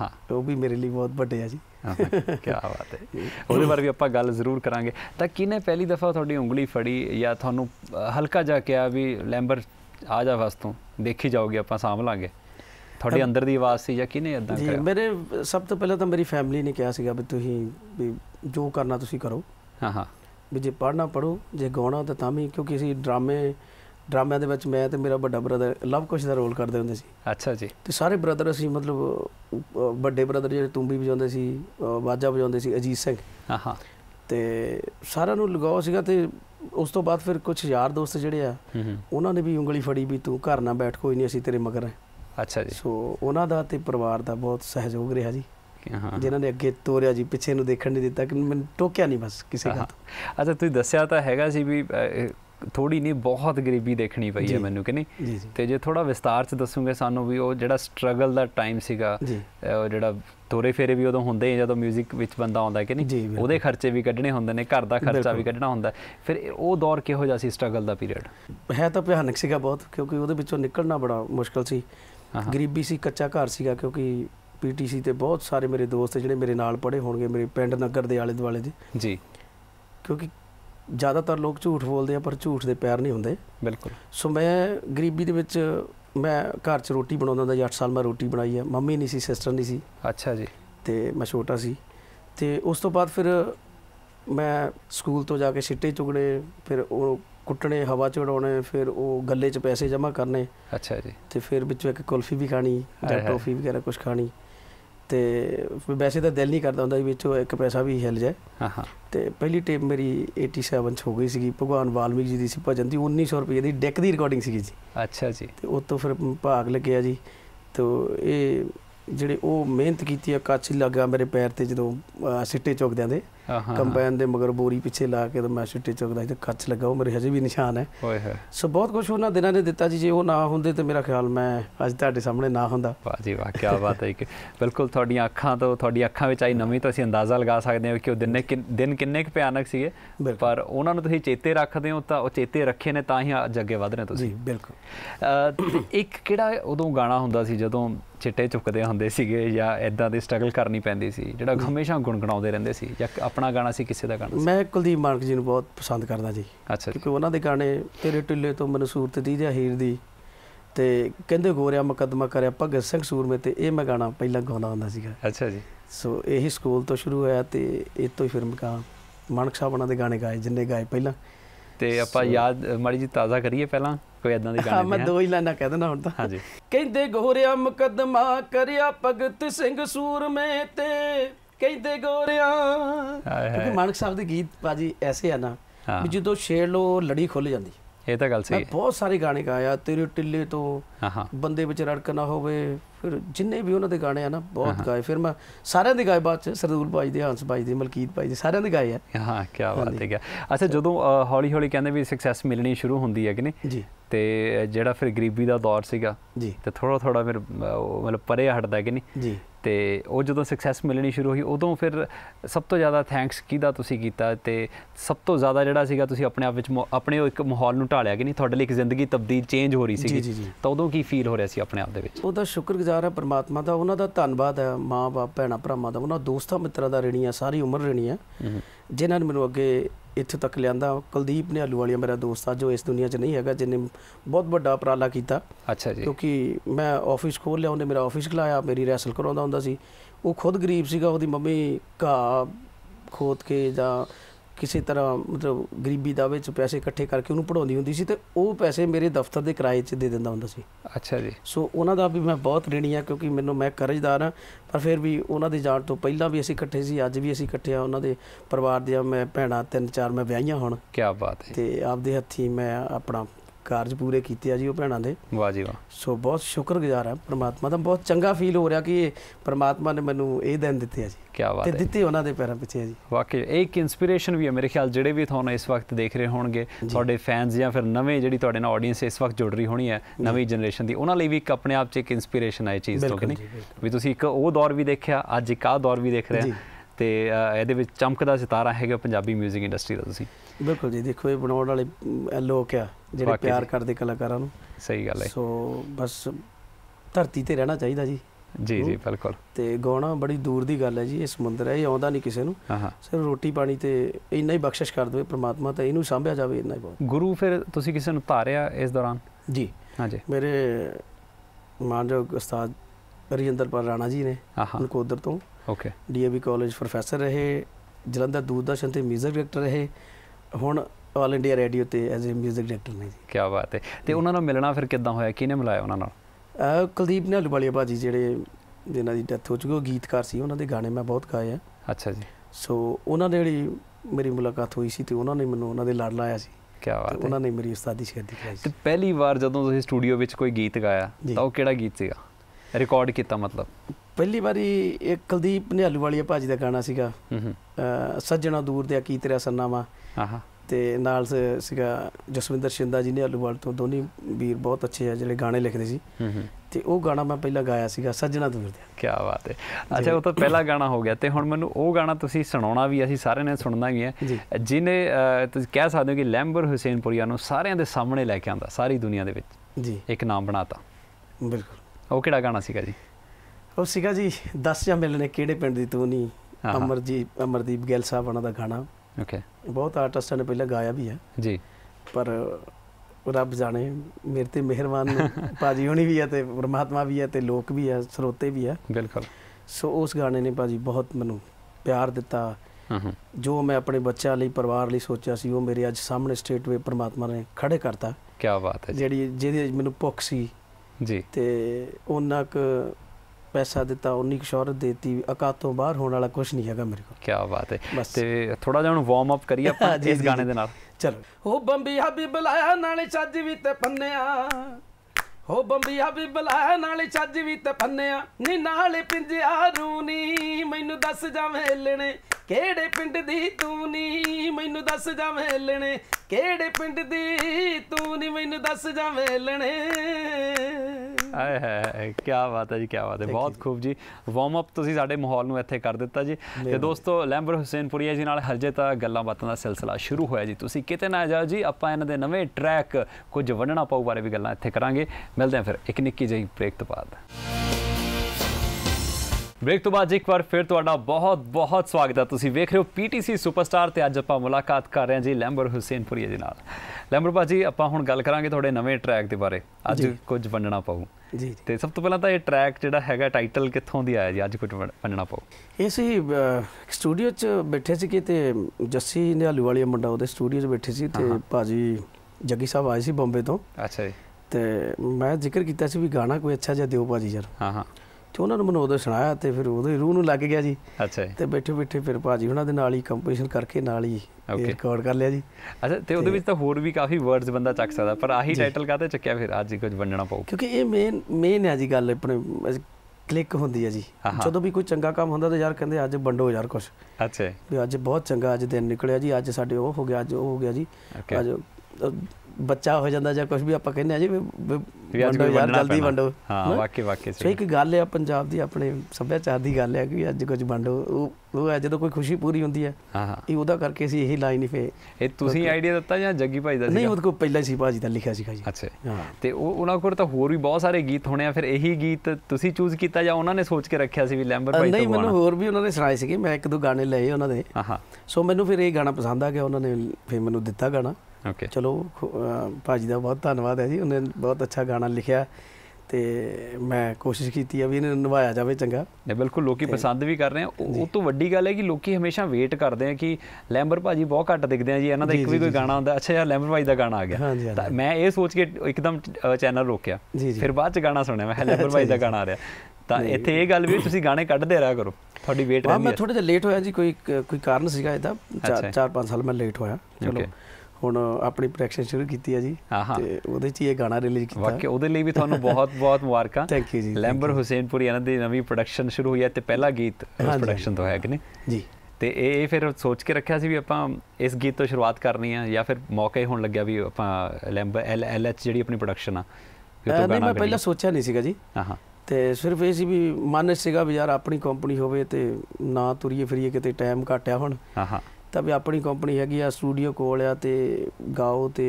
ਹਾਂ ਉਹ ਵੀ ਮੇਰੇ ਲਈ ਬਹੁਤ ਵੱਡੇ ਆ ਜੀ ਕੀ ਬਾਤ ਹੈ ਉਹਦੇ ਬਾਰੇ ਵੀ ਆਪਾਂ ਗੱਲ ਜ਼ਰੂਰ ਕਰਾਂਗੇ ਤਾਂ ਕਿਨੇ ਪਹਿਲੀ ਦਫਾ ਤੁਹਾਡੀ ਉਂਗਲੀ ਫੜੀ ਜਾਂ ਤੁਹਾਨੂੰ ਹਲਕਾ ਜਿਹਾ ਕਿਹਾ ਵੀ ਲੈਂਬਰ ਆ ਜਾ ਵਸਤੋਂ ਦੇਖੀ ਜਾਓਗੇ ਆਪਾਂ ਸਾਂਭ ਲਾਂਗੇ ਤੁਹਾਡੇ ਅੰਦਰ ਦੀ ਆਵਾਜ਼ ਸੀ ਜਾਂ ਕਿਨੇ ਇਦਾਂ ਕਰਿਆ ਜੀ ਮੇਰੇ ਸਭ ਤੋਂ ਪਹਿਲਾਂ ਤਾਂ ਮੇਰੀ ਫੈਮਿਲੀ ਨੇ ਕਿਹਾ ਸੀਗਾ ਵੀ ਤੁਸੀਂ ਵੀ ਜੋ ਕਰਨਾ ਤੁਸੀਂ ਕਰੋ ਹਾਂ ਹਾਂ ਵੀ ਜੇ ਪੜ੍ਹਨਾ ਪੜੋ ਜੇ ਗਾਉਣਾ ਤਾਂ ਤਾਂ ਵੀ ਕਿਉਂਕਿ ਅਸੀਂ ਡਰਾਮੇ ਡਰਾਮਿਆਂ ਦੇ ਵਿੱਚ ਮੈਂ ਤੇ ਮੇਰਾ ਵੱਡਾ ਬ੍ਰਦਰ ਲਵ ਕੁਸ਼ ਦਾ ਰੋਲ ਕਰਦੇ ਹੁੰਦੇ ਸੀ ਅੱਛਾ ਜੀ ਤੇ ਸਾਰੇ ਬ੍ਰਦਰ ਅਸੀਂ ਮਤਲਬ ਵੱਡੇ ਬ੍ਰਦਰ ਜਿਹੜੇ ਤੁੰਬੀ ਵਜਾਉਂਦੇ ਸੀ ਬਾਜਾ ਵਜਾਉਂਦੇ ਸੀ ਅਜੀਤ ਸਿੰਘ ਹਾਂ ਹਾਂ ਤੇ ਸਾਰਿਆਂ ਨੂੰ ਲਗਾਉ ਸੀਗਾ ਤੇ ਉਸ ਤੋਂ ਬਾਅਦ ਫਿਰ ਕੁਝ ਯਾਰ ਦੋਸਤ ਜਿਹੜੇ ਆ ਉਹਨਾਂ ਨੇ ਵੀ ਉਂਗਲੀ ਫੜੀ ਵੀ ਤੂੰ ਘਰ ਨਾ ਬੈਠ ਕੋਈ ਨਹੀਂ ਅਸੀਂ ਤੇਰੇ ਮਗਰ ਹੈ ਅੱਛਾ ਜੀ ਸੋ ਉਹਨਾਂ ਦਾ ਤੇ ਪਰਿਵਾਰ ਦਾ ਬਹੁਤ ਸਹਿਯੋਗ ਰਿਹਾ ਜੀ ਹਾਂ ਜਿਨ੍ਹਾਂ ਨੇ ਅੱਗੇ ਤੋਰਿਆ ਜੀ ਪਿੱਛੇ ਨੂੰ ਦੇਖਣ ਨਹੀਂ ਦਿੱਤਾ ਕਿ ਮੈਨੂੰ ਟੋਕਿਆ ਨਹੀਂ ਬਸ ਕਿਸੇ ਦਾ ਅੱਛਾ ਤੁਸੀਂ ਦੱਸਿਆ ਤਾਂ ਹੈਗਾ ਸੀ ਵੀ ਥੋੜੀ ਨਹੀਂ ਬਹੁਤ ਗਰੀਬੀ ਦੇਖਣੀ ਪਈ ਹੈ ਮੈਨੂੰ ਕਿ ਨਹੀਂ ਤੇ ਜੇ ਥੋੜਾ ਵਿਸਤਾਰ ਚ ਦੱਸੂਗੇ ਸਾਨੂੰ ਵੀ ਉਹ ਜਿਹੜਾ ਸਟਰਗਲ ਦਾ ਟਾਈਮ ਸੀਗਾ ਉਹ ਜਿਹੜਾ ਤੋਰੇ ਫੇਰੇ ਵੀ ਉਦੋਂ ਹੁੰਦੇ ਆ ਜਦੋਂ 뮤직 ਵਿੱਚ ਬੰਦਾ ਆਉਂਦਾ ਕਿ ਨਹੀਂ ਉਹਦੇ ਖਰਚੇ ਵੀ ਕੱਢਣੇ ਹੁੰਦੇ ਨੇ ਘਰ ਦਾ ਖਰਚਾ ਵੀ ਕੱਢਣਾ ਹੁੰਦਾ ਫਿਰ ਉਹ ਦੌਰ ਕਿਹੋ ਜਿਹਾ ਸੀ ਸਟਰਗਲ ਦਾ ਪੀਰੀਅਡ ਹੈ ਤਾਂ ਭਿਆਨਕ ਸੀਗਾ ਬਹੁਤ ਕਿਉਂਕਿ ਉਹਦੇ ਵਿੱਚੋਂ ਨਿਕਲਣਾ ਬੜਾ ਮੁਸ਼ਕਲ ਸੀ ਗਰੀਬੀ ਸੀ ਕੱਚਾ ਘਰ ਸੀਗਾ ਕਿਉਂਕਿ ਪੀਟੀਸੀ ਤੇ ਬਹੁਤ ਸਾਰੇ ਮੇਰੇ ਦੋਸਤ ਜਿਹੜੇ ਮੇਰੇ ਨਾਲ ਪੜੇ ਹੋਣਗੇ ਮੇਰੇ ਪਿੰਡ ਨਗਰ ਦੇ ਆਲੇ ਦੁਆਲੇ ਦੇ ਜੀ ਕਿਉਂਕਿ ਜ਼ਿਆਦਾਤਰ ਲੋਕ ਝੂਠ ਬੋਲਦੇ ਆ ਪਰ ਝੂਠ ਦੇ ਪੈਰ ਨਹੀਂ ਹੁੰਦੇ ਬਿਲਕੁਲ ਸੋ ਮੈਂ ਗਰੀਬੀ ਦੇ ਵਿੱਚ ਮੈਂ ਘਰ 'ਚ ਰੋਟੀ ਬਣਾਉਂਦਾ ਹੁੰਦਾ 8 ਸਾਲ ਮੈਂ ਰੋਟੀ ਬਣਾਈ ਆ ਮੰਮੀ ਨਹੀਂ ਸੀ ਸਿਸਟਰ ਨਹੀਂ ਸੀ ਅੱਛਾ ਜੀ ਤੇ ਮੈਂ ਛੋਟਾ ਸੀ ਤੇ ਉਸ ਤੋਂ ਬਾਅਦ ਫਿਰ ਮੈਂ ਸਕੂਲ ਤੋਂ ਜਾ ਕੇ ਛਿੱਟੇ ਚੁਗਣੇ ਫਿਰ ਉਹ ਕੁੱਟਣੇ ਹਵਾ ਚ ਉਡਾਉਣੇ ਫਿਰ ਉਹ ਗੱਲੇ ਚ ਪੈਸੇ ਜਮ੍ਹਾਂ ਕਰਨੇ ਅੱਛਾ ਜੀ ਤੇ ਫਿਰ ਵਿੱਚੋਂ ਇੱਕ ਕੁਲਫੀ ਵੀ ਖਾਣੀ ਜਾਂ ਟੋਫੀ ਵਗੈਰਾ ਕੁਝ ਖਾਣੀ ਤੇ ਵੈਸੇ ਤਾਂ ਦਿਲ ਨਹੀਂ ਕਰਦਾ ਹੁੰਦਾ ਵੀ ਵਿੱਚੋਂ ਇੱਕ ਪੈਸਾ ਵੀ ਹਿਲ ਜਾਏ ਹਾਂ ਹਾਂ ਤੇ ਪਹਿਲੀ ਟੇਪ ਮੇਰੀ 87 ਚ ਹੋ ਗਈ ਸੀਗੀ ਭਗਵਾਨ ਵਾਲਮੀਕ ਜੀ ਦੀ ਸੀ ਭਜਨ ਦੀ 1900 ਰੁਪਏ ਦੀ ਡੈਕ ਦੀ ਰਿਕਾਰਡਿੰਗ ਸੀਗੀ ਜੀ ਅੱਛਾ ਜੀ ਤੇ ਉਸ ਤੋਂ ਫਿਰ ਭਾਗ ਲੱਗਿਆ ਜੀ ਤੋ ਇਹ ਜਿਹੜੇ ਉਹ ਮਿਹਨਤ ਕੀਤੀ ਆ ਕੱਚ ਲੱਗਾ ਮੇਰੇ ਪੈਰ ਤੇ ਜਦੋਂ ਸਿੱਟੇ ਚੁੱਕਦਿਆਂ ਦੇ ਕੰਬਾਈਨ ਦੇ ਮਗਰ ਬੋਰੀ ਪਿੱਛੇ ਲਾ ਕੇ ਤੇ ਮੈਂ ਛਿੱਟੇ ਚੁੱਕਦਾ ਤੇ ਕੱਚ ਲੱਗਾ ਉਹ ਮੇਰੇ ਹਜੇ ਵੀ ਨਿਸ਼ਾਨ ਹੈ ਓਏ ਹੋਏ ਸੋ ਬਹੁਤ ਕੁਝ ਉਹਨਾਂ ਦਿਨਾਂ ਨੇ ਦਿੱਤਾ ਜੀ ਜੇ ਉਹ ਨਾ ਹੁੰਦੇ ਤੇ ਮੇਰਾ ਖਿਆਲ ਮੈਂ ਅੱਜ ਤੁਹਾਡੇ ਸਾਹਮਣੇ ਨਾ ਹੁੰਦਾ ਵਾਹ ਜੀ ਵਾਹ ਕੀ ਬਾਤ ਹੈ ਕਿ ਬਿਲਕੁਲ ਤੁਹਾਡੀਆਂ ਅੱਖਾਂ ਤੋਂ ਤੁਹਾਡੀ ਅੱਖਾਂ ਵਿੱਚ ਆਈ ਨਵੀਂ ਤੁਸੀਂ ਅਸੀਂ ਅੰਦਾਜ਼ਾ ਲਗਾ ਸਕਦੇ ਹਾਂ ਕਿ ਉਹ ਦਿਨ ਦਿਨ ਕਿੰਨੇ ਕੁ ਭਿਆਨਕ ਸੀਗੇ ਪਰ ਉਹਨਾਂ ਨੂੰ ਤੁਸੀਂ ਚੇਤੇ ਰੱਖਦੇ ਹੋ ਤਾਂ ਉਹ ਚੇਤੇ ਰੱਖੇ ਨੇ ਤਾਂ ਹੀ ਅੱਜ ਅੱਗੇ ਵਧ ਰਹੇ ਤੁਸੀਂ ਜੀ ਬਿਲਕੁਲ ਇੱਕ ਕਿਹੜਾ ਉਦੋਂ ਗਾਣਾ ਹੁੰਦਾ ਸੀ ਜਦੋਂ ਚਿੱਟੇ ਚੁੱਕਦੇ ਹੁੰਦੇ ਸੀਗੇ ਜਾਂ ਐਦਾਂ ਦੀ ਸਟਰਗਲ ਕਰਨੀ ਪੈਂਦੀ ਸੀ ਜਿਹੜਾ ਹਮੇਸ਼ਾ ਗੁੰਗਣਾਉਂਦੇ ਰਹਿੰਦੇ ਸੀ ਜਾਂ ਆਪਣਾ ਗਾਣਾ ਸੀ ਕਿਸੇ ਦਾ ਗਾਣਾ ਸੀ ਮੈਂ ਕੁਲਦੀਪ ਮਾਨਕ ਜੀ ਨੂੰ ਬਹੁਤ ਪਸੰਦ ਕਰਦਾ ਜੀ ਕਿਉਂਕਿ ਉਹਨਾਂ ਦੇ ਗਾਣੇ ਤੇਰੇ ਟਿੱਲੇ ਤੋਂ ਮਨਸੂਰ ਤੇ ਦੀਜਾ ਹੀਰ ਦੀ ਤੇ ਕਹਿੰਦੇ ਗੋਰਿਆ ਮੁਕਦਮਾ ਕਰਿਆ ਭਗਤ ਸਿੰਘ ਸੂਰਮੇ ਤੇ ਇਹ ਮੈਂ ਗਾਣਾ ਪਹਿਲਾਂ ਗਾਉਂਦਾ ਹੁੰਦਾ ਸੀਗਾ ਅੱਛਾ ਜੀ ਸੋ ਇਹੀ ਸਕੂਲ ਤੋਂ ਸ਼ੁਰੂ ਹੋਇਆ ਤੇ ਇਹ ਤੋਂ ਹੀ ਫਿਰ ਮਕਾ ਮਾਨਕ ਸਾਹਿਬ ਉਹਨਾਂ ਦੇ ਗਾਣੇ ਗਾਏ ਜਿੰਨੇ ਗਾਏ ਪਹਿਲਾਂ ਤੇ ਆਪਾਂ ਯਾਦ ਮਾੜੀ ਜੀ ਤਾਜ਼ਾ ਕਰੀਏ ਪਹਿਲਾਂ ਕੋਈ ਇਦਾਂ ਦੇ ਗਾਣੇ ਹਾਂ ਮੈਂ ਦੋ ਹੀ ਲਾਈਨਾਂ ਕਹਿ ਦਿੰਦਾ ਹੁਣ ਤਾਂ ਹਾਂਜੀ ਕਹਿੰਦੇ ਗੋਰਿਆ ਮੁਕਦਮਾ ਕਰਿਆ ਭਗਤ ਸਿੰਘ ਸੂਰਮੇ ਤੇ ਕਹਿੰਦੇ ਗੋਰਿਆਂ ਕਿਉਂਕਿ ਮਾਨਕ ਸਾਹਿਬ ਦੇ ਗੀਤ ਬਾਜੀ ਐਸੇ ਆ ਨਾ ਵੀ ਜਦੋਂ ਸ਼ੇਰ ਲੋ ਲੜੀ ਖੁੱਲ ਜਾਂਦੀ ਇਹ ਤਾਂ ਗੱਲ ਸਹੀ ਹੈ ਬਹੁਤ ਸਾਰੇ ਗਾਣੇ ਗਾਇਆ ਤੇਰੇ ਟਿੱਲੇ ਤੋਂ ਬੰਦੇ ਵਿੱਚ ਰੜਕ ਨਾ ਹੋਵੇ ਫਿਰ ਜਿੰਨੇ ਵੀ ਉਹਨਾਂ ਦੇ ਗਾਣੇ ਆ ਨਾ ਬਹੁਤ ਗਾਏ ਫਿਰ ਮੈਂ ਸਾਰਿਆਂ ਦੇ ਗਾਏ ਬਾਅਦ ਚ ਸਰਦੂਲ ਭਾਈ ਦੇ ਹਾਂਸ ਭਾਈ ਦੇ ਮਲਕੀਤ ਭਾਈ ਦੇ ਸਾਰਿਆਂ ਦੇ ਗਾਏ ਆ ਹਾਂ ਕੀ ਬਾਤ ਹੈ ਅੱਛਾ ਜਦੋਂ ਹੌਲੀ ਹੌਲੀ ਕਹਿੰਦੇ ਵੀ ਸਕਸੈਸ ਮਿਲਣੀ ਸ਼ੁਰੂ ਹੁੰਦੀ ਹੈ ਕਿ ਨਹੀਂ ਜੀ ਤੇ ਜਿਹੜਾ ਫਿਰ ਗਰੀਬੀ ਦਾ ਦੌਰ ਸੀਗਾ ਜੀ ਤੇ ਥੋੜਾ ਥੋੜਾ ਫਿਰ ਮਤਲਬ ਪਰੇ ਹਟਦਾ ਕਿ ਨਹੀਂ ਜੀ ਤੇ ਉਹ ਜਦੋਂ ਸਕਸੈਸ ਮਿਲਣੀ ਸ਼ੁਰੂ ਹੋਈ ਉਦੋਂ ਫਿਰ ਸਭ ਤੋਂ ਜ਼ਿਆਦਾ ਥੈਂਕਸ ਕਿਹਦਾ ਤੁਸੀਂ ਕੀਤਾ ਤੇ ਸਭ ਤੋਂ ਜ਼ਿਆਦਾ ਜਿਹੜਾ ਸੀਗਾ ਤੁਸੀਂ ਆਪਣੇ ਆਪ ਵਿੱਚ ਆਪਣੇ ਇੱਕ ਮਾਹੌਲ ਨੂੰ ਢਾਲਿਆ ਕਿ ਨਹੀਂ ਤੁਹਾਡੇ ਲਈ ਇੱਕ ਜ਼ਿੰਦਗੀ ਤਬਦੀਲ ਚੇਂਜ ਹੋ ਰਹੀ ਸੀਗੀ ਤਾਂ ਉਦੋਂ ਕੀ ਫੀਲ ਹੋ ਰਿਹਾ ਸੀ ਆਪਣੇ ਆਪ ਦੇ ਵਿੱਚ ਉਹਦਾ ਸ਼ੁਕਰਗੁਜ਼ਾਰ ਹੈ ਪਰਮਾਤਮਾ ਦਾ ਉਹਨਾਂ ਦਾ ਧੰਨਵਾਦ ਹੈ ਮਾਂ ਬਾਪ ਭੈਣਾ ਭਰਾਵਾਂ ਦਾ ਉਹਨਾਂ ਦੋਸਤਾਂ ਮਿੱਤਰਾਂ ਦਾ ਰਹਿਣੀ ਆ ਸਾਰੀ ਉਮਰ ਰਹਿਣੀ ਆ ਜਿਨ੍ਹਾਂ ਨੇ ਮੈਨੂੰ ਅੱਗੇ ਇੱਥੇ ਤੱਕ ਲਿਆਂਦਾ ਕੁਲਦੀਪ ਨੇ ਆਲੂ ਵਾਲੀਆ ਮੇਰਾ ਦੋਸਤ ਆ ਜੋ ਇਸ ਦੁਨੀਆ 'ਚ ਨਹੀਂ ਹੈਗਾ ਜਿਨੇ ਬਹੁਤ ਵੱਡਾ ਉਪਰਾਲਾ ਕੀਤਾ ਅੱਛਾ ਜੀ ਕਿਉਂਕਿ ਮੈਂ ਆਫਿਸ ਖੋਲ ਲਿਆ ਉਹਨੇ ਮੇਰਾ ਆਫਿਸ ਖਲਾਇਆ ਮੇਰੀ ਰੈਸਲ ਕਰਾਉਂਦਾ ਹੁੰਦਾ ਸੀ ਉਹ ਖੁਦ ਗਰੀਬ ਸੀਗਾ ਉਹਦੀ ਮੰਮੀ ਘਾ ਖੋਦ ਕੇ ਜਾਂ ਕਿਸੇ ਤਰ੍ਹਾਂ ਮਤਲਬ ਗਰੀਬੀ ਦਾ ਵਿੱਚ ਪੈਸੇ ਇਕੱਠੇ ਕਰਕੇ ਉਹਨੂੰ ਪੜਾਉਂਦੀ ਹੁੰਦੀ ਸੀ ਤੇ ਉਹ ਪੈਸੇ ਮੇਰੇ ਦਫ਼ਤਰ ਦੇ ਕਿਰਾਏ 'ਚ ਦੇ ਦਿੰਦਾ ਹੁੰਦਾ ਸੀ ਅੱਛਾ ਜੀ ਸੋ ਉਹਨਾਂ ਦਾ ਵੀ ਮੈਂ ਬਹੁਤ ਰਿਣੀ ਆ ਕਿਉਂਕਿ ਮੈਨੂੰ ਮੈਂ ਕਰਜ਼ਦਾਰ ਆ ਪਰ ਫਿਰ ਵੀ ਉਹਨਾਂ ਦੇ ਜਾਣ ਤੋਂ ਪਹਿਲਾਂ ਵੀ ਅਸੀਂ ਇਕੱਠੇ ਸੀ ਅੱਜ ਵੀ ਅਸੀਂ ਇਕੱਠੇ ਆ ਉਹਨਾਂ ਦੇ ਪਰਿਵਾਰ ਦੇ ਮੈਂ ਭੈਣਾ ਤਿੰਨ ਚਾਰ ਮੈਂ ਵਿਆਹੀਆਂ ਹੁਣ ਕੀ ਬਾਤ ਹੈ ਤੇ ਆਪਦੇ ਹੱਥੀ ਮੈਂ ਆਪਣਾ ਕਾਰਜ ਪੂਰੇ ਕੀਤੇ ਆ ਜੀ ਉਹ ਭੈਣਾਂ ਦੇ ਵਾਹ ਜੀ ਵਾਹ ਸੋ ਬਹੁਤ ਸ਼ੁਕਰਗੁਜ਼ਾਰ ਆ ਪ੍ਰਮਾਤਮਾ ਦਾ ਬਹੁਤ ਚੰਗਾ ਫੀਲ ਹੋ ਰਿਹਾ ਕਿ ਪ੍ਰਮਾਤਮਾ ਨੇ ਮੈਨੂੰ ਇਹ ਦਿਨ ਦਿੱਤੇ ਆ ਜੀ ਕੀ ਬਾਤ ਹੈ ਤੇ ਦਿੱਤੇ ਉਹਨਾਂ ਦੇ ਪੈਰਾਂ ਪਿੱਛੇ ਆ ਜੀ ਵਾਕਈ ਇਹ ਇੱਕ ਇਨਸਪੀਰੇਸ਼ਨ ਵੀ ਹੈ ਮੇਰੇ ਖਿਆਲ ਜਿਹੜੇ ਵੀ ਤੁਹਾਨੂੰ ਇਸ ਵਕਤ ਦੇਖ ਰਹੇ ਹੋਣਗੇ ਤੁਹਾਡੇ ਫੈਨਸ ਜਾਂ ਫਿਰ ਨਵੇਂ ਜਿਹੜੀ ਤੁਹਾਡੇ ਨਾਲ ਆਡੀਅנס ਇਸ ਵਕਤ ਜੁੜ ਰਹੀ ਹੋਣੀ ਹੈ ਨਵੀਂ ਜਨਰੇਸ਼ਨ ਦੀ ਉਹਨਾਂ ਲਈ ਵੀ ਇੱਕ ਆਪਣੇ ਆਪ 'ਚ ਇੱਕ ਇਨਸਪੀਰੇਸ਼ਨ ਆਈ ਚੀਜ਼ ਤੋਂ ਕਿ ਨਹੀਂ ਵੀ ਤੁਸੀਂ ਇੱਕ ਉਹ ਦੌਰ ਵੀ ਦੇਖਿਆ ਅੱਜ ਇੱਕ ਆ ਦੌਰ ਵੀ ਦੇਖ ਰਹੇ ਆ ਤੇ ਇਹਦੇ ਵਿੱਚ ਚਮਕਦਾ ਸਿਤਾਰਾ ਹੈਗਾ ਪੰਜਾਬੀ 뮤직 ਇੰਡਸਟਰੀ ਦਾ ਤੁਸੀਂ ਬਿਲਕੁਲ ਜੀ ਦੇਖੋ ਇਹ ਬਣਾਉਣ ਵਾਲੇ ਲੋਕ ਆ ਜਿਹੜੇ ਪਿਆਰ ਕਰਦੇ ਕਲਾਕਾਰਾਂ ਨੂੰ ਸਹੀ ਗੱਲ ਹੈ ਸੋ ਬਸ ਧਰਤੀ ਤੇ ਰਹਿਣਾ ਚਾਹੀਦਾ ਜੀ ਜੀ ਜੀ ਬਿਲਕੁਲ ਤੇ ਗੋਣਾ ਬੜੀ ਦੂਰ ਦੀ ਗੱਲ ਹੈ ਜੀ ਇਹ ਸਮੁੰਦਰ ਹੈ ਇਹ ਆਉਂਦਾ ਨਹੀਂ ਕਿਸੇ ਨੂੰ ਸਿਰ ਰੋਟੀ ਪਾਣੀ ਤੇ ਇੰਨਾ ਹੀ ਬਖਸ਼ਿਸ਼ ਕਰ ਦੇਵੇ ਪ੍ਰਮਾਤਮਾ ਤਾਂ ਇਹਨੂੰ ਸਾਂਭਿਆ ਜਾਵੇ ਇੰਨਾ ਹੀ ਬਹੁਤ ਗੁਰੂ ਫਿਰ ਤੁਸੀਂ ਕਿਸੇ ਨੂੰ ਧਾਰਿਆ ਇਸ ਦੌਰਾਨ ਜੀ ਹਾਂਜੀ ਮੇਰੇ ਮਾਨਯੋਗ ਉਸਤਾਦ ਰਜਿੰਦਰਪਾਲ ਰਾਣਾ ਜੀ ਨੇ ਆਹਾ ਉਧਰ ਤੋਂ ਓਕੇ ਡੀਏਵੀ ਕਾਲਜ ਪ੍ਰੋਫੈਸਰ ਰਹੇ ਜਲੰਧਰ ਦੂਰਦਰਸ਼ਨ ਤੇ ਮੀਜ਼ਰ ਡਾਇਰੈਕਟਰ ਰਹੇ ਹੁਣ ਆਲ ਇੰਡੀਆ ਰੇਡੀਓ ਤੇ ਐਜ਼ ਅ 뮤직 ਡਾਇਰੈਕਟਰ ਨੇ ਜੀ ਕੀ ਬਾਤ ਹੈ ਤੇ ਉਹਨਾਂ ਨਾਲ ਮਿਲਣਾ ਫਿਰ ਕਿੱਦਾਂ ਹੋਇਆ ਕਿਹਨੇ ਮਿਲਾਇਆ ਉਹਨਾਂ ਨਾਲ ਕੁਲਦੀਪ ਨਾਲੂਵਾਲੀਆ ਬਾਜੀ ਜਿਹੜੇ ਜਿਨ੍ਹਾਂ ਦੀ ਡੈਥ ਹੋ ਚੁੱਕੀ ਉਹ ਗੀਤਕਾਰ ਸੀ ਉਹਨਾਂ ਦੇ ਗਾਣੇ ਮੈਂ ਬਹੁਤ ਗਾਏ ਆ ਅੱਛਾ ਜੀ ਸੋ ਉਹਨਾਂ ਦੇ ਜਿਹੜੀ ਮੇਰੀ ਮੁਲਾਕਾਤ ਹੋਈ ਸੀ ਤੇ ਉਹਨਾਂ ਨੇ ਮੈਨੂੰ ਉਹਨਾਂ ਦੇ ਲੜ ਲਾਇਆ ਸੀ ਕੀ ਬਾਤ ਹੈ ਉਹਨਾਂ ਨੇ ਮੇਰੀ ਉਸਤਾਦੀ ਸ਼ਗਿਰਦੀ ਕਰਾਈ ਸੀ ਤੇ ਪਹਿਲੀ ਵਾਰ ਜਦੋਂ ਤੁਸੀਂ ਸਟੂਡੀਓ ਵਿੱਚ ਕੋਈ ਗੀਤ ਗਾਇਆ ਤਾਂ ਉਹ ਕਿਹੜਾ ਗੀਤ ਸੀਗਾ ਰਿਕਾਰਡ ਕੀਤਾ ਮਤਲਬ ਪਹਿਲੀ ਵਾਰੀ ਇੱਕ ਕੁਲਦੀਪ ਨਿਹਾਲੂ ਵਾਲੀਆ ਭਾਜੀ ਦਾ ਗਾਣਾ ਸੀਗਾ ਸੱਜਣਾ ਦੂਰ ਦੇ ਕੀ ਤੇਰਾ ਸੰਨਾਵਾ ਆਹਾ ਤੇ ਨਾਲ ਸੀਗਾ ਜਸਵਿੰਦਰ ਸ਼ਿੰਦਾ ਜੀ ਨੇ ਅਲੂਵਾਲ ਤੋਂ ਦੋਨੇ ਵੀਰ ਬਹੁਤ ਅੱਛੇ ਆ ਜਿਹੜੇ ਗਾਣੇ ਲਿਖਦੇ ਸੀ ਤੇ ਉਹ ਗਾਣਾ ਮੈਂ ਪਹਿਲਾਂ ਗਾਇਆ ਸੀਗਾ ਸੱਜਣਾ ਦੂਰ ਦੇ ਕੀ ਬਾਤ ਹੈ ਅੱਛਾ ਉਹ ਤਾਂ ਪਹਿਲਾ ਗਾਣਾ ਹੋ ਗਿਆ ਤੇ ਹੁਣ ਮੈਨੂੰ ਉਹ ਗਾਣਾ ਤੁਸੀਂ ਸੁਣਾਉਣਾ ਵੀ ਅਸੀਂ ਸਾਰਿਆਂ ਨੇ ਸੁਣਨਾ ਹੀ ਹੈ ਜਿਨੇ ਤੁਸੀਂ ਕਹਿ ਸਕਦੇ ਹੋ ਕਿ ਲੈਂਬਰ ਹੁਸੈਨਪੁਰੀਆ ਨੂੰ ਸਾਰਿਆਂ ਦੇ ਸਾਹਮਣੇ ਲੈ ਕੇ ਆਂਦਾ ਸਾਰੀ ਦੁਨੀਆ ਦੇ ਵਿੱਚ ਜੀ ਇੱਕ ਨਾਮ ਬਣਾਤਾ ਬਿਲਕੁਲ ਉਹ ਕਿਹੜਾ ਗਾਣਾ ਸੀਗਾ ਜੀ ਉਹ ਸੀਗਾ ਜੀ ਦੱਸ ਜਾਂ ਮਿਲਨੇ ਕਿਹੜੇ ਪਿੰਡ ਦੀ ਤੂੰ ਨਹੀਂ ਅਮਰਜੀਤ ਅਮਰਦੀਪ ਗੈਲ ਸਾਹਿਬ ਉਹਨਾਂ ਦਾ ਗਾਣਾ ओके ਬਹੁਤ ਆਰਟਿਸਟਾਂ ਨੇ ਪਹਿਲਾਂ ਗਾਇਆ ਵੀ ਹੈ ਜੀ ਪਰ ਰੱਬ ਜਾਣੇ ਮੇਰੇ ਤੇ ਮਿਹਰਬਾਨ ਪਾਜੀ ਹੋਣੀ ਵੀ ਹੈ ਤੇ ਪਰਮਾਤਮਾ ਵੀ ਹੈ ਤੇ ਲੋਕ ਵੀ ਹੈ ਸਰੋਤੇ ਵੀ ਹੈ ਬਿਲਕੁਲ ਸੋ ਉਸ ਗਾਣੇ ਨੇ ਪਾਜੀ ਬਹੁਤ ਮੈਨੂੰ ਪਿਆਰ ਦਿੱਤਾ ਜੋ ਮੈਂ ਆਪਣੇ ਬੱਚਾ ਲਈ ਪਰਿਵਾਰ ਲਈ ਸੋਚਿਆ ਸੀ ਉਹ ਮੇਰੇ ਅੱਜ ਸਾਹਮਣੇ ਸਟੇਟ ਵੇ ਪਰਮਾਤਮਾ ਨੇ ਖੜੇ ਕਰਤਾ ਕੀ ਬਾਤ ਹੈ ਜੀ ਜਿਹੜੀ ਜਿਹਦੀ ਮੈਨੂੰ ਭੁੱਖ ਸੀ ਜੀ ਤੇ ਉਹਨਾਂ ਕ ਪੈਸਾ ਦਿੱਤਾ ਉਨੀ ਕੁ ਸ਼ੌਹਰਤ ਦੇਤੀ ਔਕਾਤ ਤੋਂ ਬਾਹਰ ਹੋਣ ਵਾਲਾ ਕੁਝ ਨਹੀਂ ਹੈਗਾ ਮੇਰੇ ਕੋਲ ਕੀ ਬਾਤ ਹੈ ਤੇ ਥੋੜਾ ਜਿਹਾ ਹੁਣ ਵਾਰਮ ਅਪ ਕਰੀਏ ਆਪਾਂ ਇਸ ਗਾਣੇ ਦੇ ਨਾਲ ਚਲੋ ਹੋ ਬੰਬੀ ਹਬੀਬ ਲਾਇਆ ਨਾਲੇ ਚੱਜ ਵੀ ਤੇ ਪੰਨਿਆ ਹੋ ਬੰਬੀ ਹਬੀਬ ਲਾਇਆ ਨਾਲੇ ਚੱਜ ਵੀ ਤੇ ਪੰਨਿਆ ਨੀ ਨਾਲੇ ਪਿੰਜਿਆ ਰੂਨੀ ਮੈਨੂੰ ਦੱਸ ਜਾਵੇਂ ਲੈਣੇ ਕਿਹੜੇ ਪਿੰਡ ਦੀ ਤੂੰ ਨੀ ਮੈਨੂੰ ਦੱਸ ਜਾਵੇਂ ਲੈਣੇ ਕਿਹੜੇ ਪਿੰਡ ਦੀ ਤੂੰ ਨਹੀਂ ਮੈਨੂੰ ਦੱਸ ਜਾ ਲੈਣੇ ਆਏ ਹਾਏ ਕੀ ਬਾਤ ਹੈ ਜੀ ਕੀ ਬਾਤ ਹੈ ਬਹੁਤ ਖੂਬ ਜੀ ਵਾਰਮ ਅਪ ਤੁਸੀਂ ਸਾਡੇ ਮਾਹੌਲ ਨੂੰ ਇੱਥੇ ਕਰ ਦਿੱਤਾ ਜੀ ਤੇ ਦੋਸਤੋ ਲੈਂਬਰ ਹੁਸੈਨਪੁਰੀਆ ਜੀ ਨਾਲ ਹਲਜੇ ਤਾਂ ਗੱਲਾਂ ਬਾਤਾਂ ਦਾ ਸਿਲਸਿਲਾ ਸ਼ੁਰੂ ਹੋਇਆ ਜੀ ਤੁਸੀਂ ਕਿਤੇ ਨਾ ਜਾਓ ਜੀ ਆਪਾਂ ਇਹਨਾਂ ਦੇ ਨਵੇਂ ਟਰੈਕ ਕੁਝ ਵੰਡਣਾ ਪਾਉ ਬਾਰੇ ਵੀ ਗੱਲਾਂ ਇੱਥੇ ਕਰਾਂਗੇ ਮਿਲਦੇ ਆਂ ਫਿਰ ਇੱਕ ਨਿੱਕੀ ਜਿਹੀ ਬ੍ਰੇਕ ਤੋਂ ਬਾਅਦ ਬ੍ਰੇਕ ਤੋਂ ਬਾਅਦ ਇੱਕ ਵਾਰ ਫਿਰ ਤੁਹਾਡਾ ਬਹੁਤ ਬਹੁਤ ਸਵਾਗਤ ਹੈ ਤੁਸੀਂ ਵੇਖ ਰਹੇ ਹੋ ਪੀਟੀਸੀ ਸੁਪਰਸਟਾਰ ਤੇ ਅੱਜ ਆਪਾਂ ਮੁਲਾਕਾਤ ਕਰ ਰਹੇ ਹਾਂ ਜੀ ਲੈਂਬਰ ਪੁਰੀ ਜੀ ਨਾਲ ਲੈਂਬਰ ਭਾਜੀ ਆਪਾਂ ਹੁਣ ਗੱਲ ਕਰਾਂਗੇ ਤੁਹਾਡੇ ਨਵੇਂ ਟਰੈਕ ਦੇ ਬਾਰੇ ਅੱਜ ਕੁਝ ਵੰਡਣਾ ਪਾਉ ਜੀ ਤੇ ਸਭ ਤੋਂ ਪਹਿਲਾਂ ਤਾਂ ਇਹ ਟਰੈਕ ਜਿਹੜਾ ਹੈਗਾ ਟਾਈਟਲ ਕਿੱਥੋਂ ਦੀ ਆਇਆ ਜੀ ਅੱਜ ਕੁਝ ਵੰਡਣਾ ਪਾਉ ਇਹ ਸੀ ਸਟੂਡੀਓ 'ਚ ਬੈਠੇ ਸੀ ਕਿਤੇ ਜੱਸੀ ਨਿਹਾਲੂ ਵਾਲੀ ਮੁੰਡਾ ਉਹਦੇ ਸਟੂਡੀਓ 'ਚ ਬੈਠੇ ਸੀ ਤੇ ਭਾਜੀ ਜੱਗੀ ਸਾਹਿਬ ਆਏ ਸੀ ਬੰਬੇ ਤੋਂ ਅੱਛਾ ਜੀ ਤੇ ਮੈਂ ਜ਼ਿਕਰ ਕੀਤਾ ਸੀ ਵੀ ਗਾਣਾ ਕੋਈ ਅੱਛਾ ਜਿਹਾ ਦਿਓ ਭਾਜੀ ਯਾਰ ਹਾਂ ਹਾਂ ਤੇ ਉਹਨਾਂ ਨੂੰ ਮੈਨੂੰ ਸੁਣਾਇਆ ਤੇ ਫਿਰ ਉਹਦੇ ਰੂਹ ਨੂੰ ਲੱਗ ਗਿਆ ਜੀ ਅੱਛਾ ਤੇ ਬੈਠੇ ਬੈਠੇ ਫਿਰ ਭਾਜੀ ਉਹਨਾਂ ਦੇ ਨਾਲ ਹੀ ਕੰਪੋਜੀਸ਼ਨ ਕਰਕੇ ਨਾਲ ਹੀ ਰਿਕਾਰਡ ਕਰ ਲਿਆ ਜੀ ਅੱਛਾ ਤੇ ਉਹਦੇ ਵਿੱਚ ਤਾਂ ਹੋਰ ਵੀ ਕਾਫੀ ਵਰਡਸ ਬੰਦਾ ਚੱਕ ਸਕਦਾ ਪਰ ਆਹੀ ਟਾਈਟਲ ਕਾਤੇ ਚੱਕਿਆ ਫਿਰ ਅੱਜ ਕੁਝ ਵੰਡਣਾ ਪਊ ਕਿਉਂਕਿ ਇਹ ਮੇਨ ਮੇਨ ਹੈ ਜੀ ਗੱਲ ਆਪਣੇ ਕਲਿੱਕ ਹੁੰਦੀ ਹੈ ਜੀ ਜਦੋਂ ਵੀ ਕੋਈ ਚੰਗਾ ਕੰਮ ਹੁੰਦਾ ਤਾਂ ਯਾਰ ਕਹਿੰਦੇ ਅੱਜ ਵੰਡੋ ਯਾਰ ਕੁਝ ਅੱਛਾ ਵੀ ਅੱਜ ਬਹੁਤ ਚੰਗਾ ਅੱਜ ਦਿਨ ਨਿਕਲਿਆ ਜੀ ਅੱਜ ਸਾਡੇ ਉਹ ਹੋ ਗਿਆ ਅੱਜ ਉਹ ਹੋ ਗਿਆ ਜੀ ਅੱਜ ਬੱਚਾ ਹੋ ਜਾਂਦਾ ਜਾਂ ਕੁਝ ਵੀ ਆਪਾਂ ਕਹਿੰਦੇ ਆ ਜੀ ਵੰਡੋ ਯਾਰ ਜਲਦੀ ਵੰਡੋ ਹਾਂ ਵਾਕੇ ਵਾਕੇ ਸਹੀ ਇੱਕ ਗੱਲ ਆ ਪੰਜਾਬ ਦੀ ਆਪਣੇ ਸੱਭਿਆਚਾਰ ਦੀ ਗੱਲ ਆ ਕਿ ਅੱਜ ਕੁਝ ਵੰਡੋ ਉਹ ਉਹ ਜਦੋਂ ਕੋਈ ਖੁਸ਼ੀ ਪੂਰੀ ਹੁੰਦੀ ਹੈ ਇਹ ਉਹਦਾ ਕਰਕੇ ਸੀ ਇਹੀ ਲਾਈਨ ਹੀ ਫੇ ਇਹ ਤੁਸੀਂ ਆਈਡੀਆ ਦਿੱਤਾ ਜਾਂ ਜੱਗੀ ਭਾਈ ਦਾ ਨਹੀਂ ਉਹਦੇ ਕੋਲ ਪਹਿਲਾਂ ਸੀ ਭਾਜੀ ਦਾ ਲਿਖਿਆ ਸੀ ਜੀ ਅੱਛਾ ਤੇ ਉਹ ਉਹਨਾਂ ਕੋਲ ਤਾਂ ਹੋਰ ਵੀ ਬਹੁਤ ਸਾਰੇ ਗੀਤ ਹੋਣੇ ਆ ਫਿਰ ਇਹੀ ਗੀਤ ਤੁਸੀਂ ਚੂਜ਼ ਕੀਤਾ ਜਾਂ ਉਹਨਾਂ ਨੇ ਸੋਚ ਕੇ ਰੱਖਿਆ ਸੀ ਵੀ ਲੈਂਬਰ ਭਾਈ ਤੋਂ ਨਹੀਂ ਮੈਨੂੰ ਹੋਰ ਵੀ ਉਹਨਾਂ ਨੇ ਸੁਣਾਏ ਸੀਗੇ ਮੈਂ ਇੱਕ ਦੋ ਗਾਣੇ ਲਏ ਉਹਨਾਂ ਦੇ ਸੋ ਮੈਨੂੰ ਫਿਰ ਇਹ ਗਾਣਾ ਪਸੰਦ ਆ ਗਿਆ ਉਹਨਾਂ ਨੇ ਫਿਰ ਮੈਨੂੰ ਦਿੱਤਾ ਗਾਣਾ ਓਕੇ ਚਲੋ ਭਾਜੀ ਦਾ ਬਹੁਤ ਧੰਨਵਾਦ ਹੈ ਜੀ ਉਹਨੇ ਬਹੁਤ ਅੱਛਾ ਗਾਣਾ ਲਿਖਿਆ ਤੇ ਮੈਂ ਕੋਸ਼ਿਸ਼ ਕੀਤੀ ਆ ਵੀ ਇਹਨੂੰ ਨਿਭਾਇਆ ਜਾਵੇ ਚੰਗਾ ਨਹੀਂ ਬਿਲਕੁਲ ਲੋਕੀ ਪਸੰਦ ਵੀ ਕਰ ਰਹੇ ਆ ਉਹ ਤੋਂ ਵੱਡੀ ਗੱਲ ਹੈ ਕਿ ਲੋਕੀ ਹਮੇਸ਼ਾ ਵੇਟ ਕਰਦੇ ਆ ਕਿ ਲੈਂਬਰ ਭਾਜੀ ਬਹੁਤ ਘੱਟ ਦਿਖਦੇ ਆ ਜੀ ਇਹਨਾਂ ਦਾ ਇੱਕ ਵੀ ਕੋਈ ਗਾਣਾ ਹੁੰਦਾ ਅੱਛਾ ਯਾਰ ਲੈਂਬਰ ਭਾਜੀ ਦਾ ਗਾਣਾ ਆ ਗਿਆ ਤਾਂ ਮੈਂ ਇਹ ਸੋਚ ਕੇ ਇੱਕਦਮ ਚੈਨਲ ਰੋਕਿਆ ਫਿਰ ਬਾਅਦ ਚ ਗਾਣਾ ਸੁਣਿਆ ਮੈਂ ਲੈਂਬਰ ਭਾਜੀ ਦਾ ਗਾਣਾ ਆ ਰਿਹਾ ਤਾਂ ਇੱਥੇ ਇਹ ਗੱਲ ਵੀ ਤੁਸੀਂ ਗਾਣੇ ਕੱਢਦੇ ਰਹਾ ਕਰੋ ਤੁਹਾਡੀ ਵੇਟ ਰਹਿੰਦੀ ਹੈ ਮੈਂ ਥੋੜਾ ਜਿਹਾ ਲੇਟ ਹੋਇਆ ਜੀ ਕੋਈ ਕੋਈ ਕਾਰਨ ਸੀਗਾ ਇਹਦਾ 4 4 5 ਸਾਲ ਮੈਂ ਲੇਟ ਹੋਇਆ ਚਲੋ ਹੁਣ ਆਪਣੀ ਪ੍ਰੋਡਕਸ਼ਨ ਸ਼ੁਰੂ ਕੀਤੀ ਹੈ ਜੀ ਤੇ ਉਹਦੇ 'ਚ ਇਹ ਗਾਣਾ ਰਿਲੀਜ਼ ਕੀਤਾ ਵਾਕਿਆ ਉਹਦੇ ਲਈ ਵੀ ਤੁਹਾਨੂੰ ਬਹੁਤ ਬਹੁਤ ਮੁਬਾਰਕਾਂ ਥੈਂਕ ਯੂ ਜੀ ਲੈਂਬਰ ਹੁਸੈਨਪੁਰੀ ਇਹਨਾਂ ਦੀ ਨਵੀਂ ਪ੍ਰੋਡਕਸ਼ਨ ਸ਼ੁਰੂ ਹੋਈ ਹੈ ਤੇ ਪਹਿਲਾ ਗੀਤ ਇਸ ਪ੍ਰੋਡਕਸ਼ਨ ਤੋਂ ਹੈ ਕਿ ਨਹੀਂ ਜੀ ਤੇ ਇਹ ਫਿਰ ਸੋਚ ਕੇ ਰੱਖਿਆ ਸੀ ਵੀ ਆਪਾਂ ਇਸ ਗੀਤ ਤੋਂ ਸ਼ੁਰੂਆਤ ਕਰਨੀ ਆ ਜਾਂ ਫਿਰ ਮੌਕਾ ਹੀ ਹੋਣ ਲੱਗਿਆ ਵੀ ਆਪਾਂ ਲੈਂਬਰ ਐਲ ਐਲ ਐਚ ਜਿਹੜੀ ਆਪਣੀ ਪ੍ਰੋਡਕਸ਼ਨ ਆ ਨਹੀਂ ਮੈਂ ਪਹਿਲਾਂ ਸੋਚਿਆ ਨਹੀਂ ਸੀਗਾ ਜੀ ਹਾਂ ਤੇ ਸਿਰਫ ਇਹ ਸੀ ਵੀ ਮਨ ਸੀਗਾ ਵੀ ਯਾਰ ਆਪਣੀ ਕੰਪਨੀ ਹੋਵੇ ਤੇ ਨਾ ਤੁਰੀਏ ਫਿਰੀਏ ਕਿਤੇ ਟਾਈਮ ਘਟਿਆ ਹੁਣ ਹਾਂ ਹਾਂ ਤਾਂ ਵੀ ਆਪਣੀ ਕੰਪਨੀ ਹੈਗੀ ਆ ਸਟੂਡੀਓ ਕੋਲ ਆ ਤੇ ਗਾਓ ਤੇ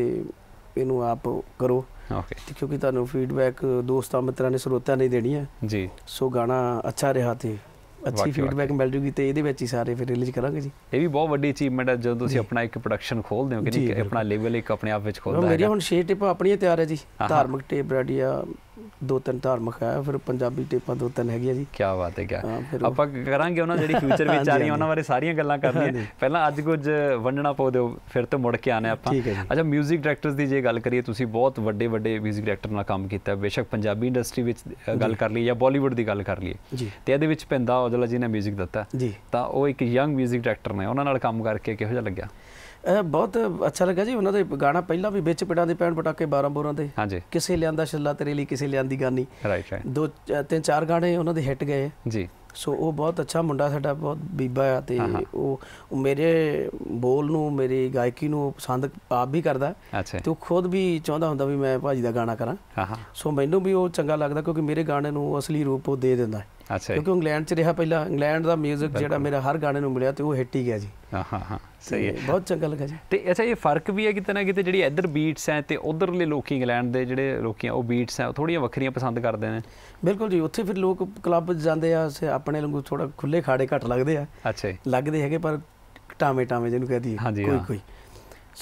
ਇਹਨੂੰ ਆਪ ਕਰੋ ਓਕੇ ਕਿਉਂਕਿ ਤੁਹਾਨੂੰ ਫੀਡਬੈਕ ਦੋਸਤਾਂ ਮਿੱਤਰਾਂ ਨੇ ਸਰੋਤਿਆਂ ਨੇ ਦੇਣੀ ਹੈ ਜੀ ਸੋ ਗਾਣਾ ਅੱਛਾ ਰਿਹਾ ਤੇ ਅੱਛੀ ਫੀਡਬੈਕ ਮਿਲ ਜੂਗੀ ਤੇ ਇਹਦੇ ਵਿੱਚ ਹੀ ਸਾਰੇ ਫਿਰ ਰਿਲੀਜ਼ ਕਰਾਂਗੇ ਜੀ ਇਹ ਵੀ ਬਹੁਤ ਵੱਡੀ ਅਚੀਵਮੈਂਟ ਹੈ ਜਦੋਂ ਤੁਸੀਂ ਆਪਣਾ ਇੱਕ ਪ੍ਰੋਡਕਸ਼ਨ ਖੋਲਦੇ ਹੋ ਕਿ ਆਪਣਾ ਲੇਬਲ ਇੱਕ ਆਪਣੇ ਆਪ ਵਿੱਚ ਖੋਲਦਾ ਹੈ ਮੇਰੀ ਹੁਣ 6 ਟਿਪ ਆਪਣੀਆਂ ਤਿਆਰ ਹੈ ਜੀ ਧਾਰਮਿਕ ਟੇਪ ਰੈਡੀ ਆ ਦੋ ਤਿੰਨ ਧਾਰਮਿਕ ਹੈ ਫਿਰ ਪੰਜਾਬੀ ਟੇਪਾਂ ਦੋ ਤਿੰਨ ਹੈਗੀਆਂ ਜੀ ਕੀ ਬਾਤ ਹੈ ਕੀ ਆਪਾਂ ਕਰਾਂਗੇ ਉਹਨਾਂ ਜਿਹੜੀ ਫਿਊਚਰ ਵਿੱਚ ਆ ਰਹੀਆਂ ਉਹਨਾਂ ਬਾਰੇ ਸਾਰੀਆਂ ਗੱਲਾਂ ਕਰਨੀਆਂ ਪਹਿਲਾਂ ਅੱਜ ਕੁਝ ਵੰਡਣਾ ਪਾਉ ਦਿਓ ਫਿਰ ਤੋਂ ਮੁੜ ਕੇ ਆਨੇ ਆਪਾਂ ਅੱਛਾ 뮤직 ਡਾਇਰੈਕਟਰਸ ਦੀ ਜੇ ਗੱਲ ਕਰੀਏ ਤੁਸੀਂ ਬਹੁਤ ਵੱਡੇ ਵੱਡੇ 뮤직 ਡਾਇਰੈਕਟਰ ਨਾਲ ਕੰਮ ਕੀਤਾ ਬੇਸ਼ੱਕ ਪੰਜਾਬੀ ਇੰਡਸਟਰੀ ਵਿੱਚ ਗੱਲ ਕਰ ਲਈ ਜਾਂ ਬਾਲੀਵੁੱਡ ਦੀ ਗੱਲ ਕਰ ਲਈਏ ਤੇ ਇਹਦੇ ਵਿੱਚ ਪਿੰਦਾ ਔਜਲਾ ਜੀ ਨੇ 뮤직 ਦਿੱਤਾ ਤਾਂ ਉਹ ਇੱਕ ਯੰਗ 뮤직 ਡਾਇਰੈਕਟਰ ਨੇ ਉਹਨਾਂ ਨਾਲ ਕੰਮ ਕਰਕੇ ਕਿਹੋ ਜਿਹਾ ਲੱਗਿਆ ਬਹੁਤ ਅੱਛਾ ਲੱਗਾ ਜੀ ਉਹਨਾਂ ਦੇ ਗਾਣਾ ਪਹਿਲਾਂ ਵੀ ਵਿੱਚ ਪਿੰਡਾਂ ਦੇ ਪੈਣ ਪਟਾਕੇ 12 ਬੋਰਾਂ ਦੇ ਕਿਸੇ ਲਿਆਂਦਾ ਛੱਲਾ ਤੇਰੇ ਲਈ ਕਿਸੇ ਲਿਆਂਦੀ ਗਾਨੀ ਰਾਈਟ ਰਾਈਟ ਦੋ ਤਿੰਨ ਚਾਰ ਗਾਣੇ ਉਹਨਾਂ ਦੇ ਹਿੱਟ ਗਏ ਜੀ ਸੋ ਉਹ ਬਹੁਤ ਅੱਛਾ ਮੁੰਡਾ ਸਾਡਾ ਬਹੁਤ ਬੀਬਾ ਆ ਤੇ ਉਹ ਮੇਰੇ ਬੋਲ ਨੂੰ ਮੇਰੀ ਗਾਇਕੀ ਨੂੰ ਪਸੰਦ ਆਪ ਵੀ ਕਰਦਾ ਤੇ ਉਹ ਖੁਦ ਵੀ ਚਾਹੁੰਦਾ ਹੁੰਦਾ ਵੀ ਮੈਂ ਭਾਜੀ ਦਾ ਗਾਣਾ ਕਰਾਂ ਸੋ ਮੈਨੂੰ ਵੀ ਉਹ ਚੰਗਾ ਲੱਗਦਾ ਕਿਉਂਕਿ ਮੇਰੇ ਗਾਣੇ ਨੂੰ ਅਸਲੀ ਰੂਪ ਉਹ ਦੇ ਦਿੰਦਾ ਅੱਛਾ ਕਿਉਂਕਿ ਇੰਗਲੈਂਡ 'ਚ ਰਿਹਾ ਪਹਿਲਾਂ ਇੰਗਲੈਂਡ ਦਾ 뮤직 ਜਿਹੜਾ ਮੇਰਾ ਹਰ ਗਾਣੇ ਨੂੰ ਮਿਲਿਆ ਤੇ ਉਹ ਹਿੱਟ ਹੀ ਗਿਆ ਜੀ ਹਾਂ ਹਾਂ ਸਹੀ ਹੈ ਬਹੁਤ ਚੰਗਾ ਲੱਗਾ ਜੀ ਤੇ ਅੱਛਾ ਇਹ ਫਰਕ ਵੀ ਹੈ ਕਿਤੇ ਨਾ ਕਿਤੇ ਜਿਹੜੀ ਇੱਧਰ ਬੀਟਸ ਹੈ ਤੇ ਉਧਰਲੇ ਲੋਕੀ ਇੰਗਲੈਂਡ ਦੇ ਜਿਹੜੇ ਲੋਕੀ ਆ ਉਹ ਬੀਟਸ ਹੈ ਉਹ ਥੋੜੀਆਂ ਵੱਖਰੀਆਂ ਪਸੰਦ ਕਰਦੇ ਨੇ ਬਿਲਕੁਲ ਜੀ ਉੱਥੇ ਫਿਰ ਲੋਕ ਕਲੱਬ ਜਾਂਦੇ ਆ ਆਪਣੇ ਵਾਂਗੂ ਥੋੜਾ ਖੁੱਲੇ ਖਾੜੇ ਘੱਟ ਲੱਗਦੇ ਆ ਅੱਛਾ ਲੱਗਦੇ ਹੈਗੇ ਪਰ ਟਾਵੇਂ ਟਾਵੇਂ ਜਿਹਨੂੰ ਕਹਦੀ ਕੋਈ ਕੋਈ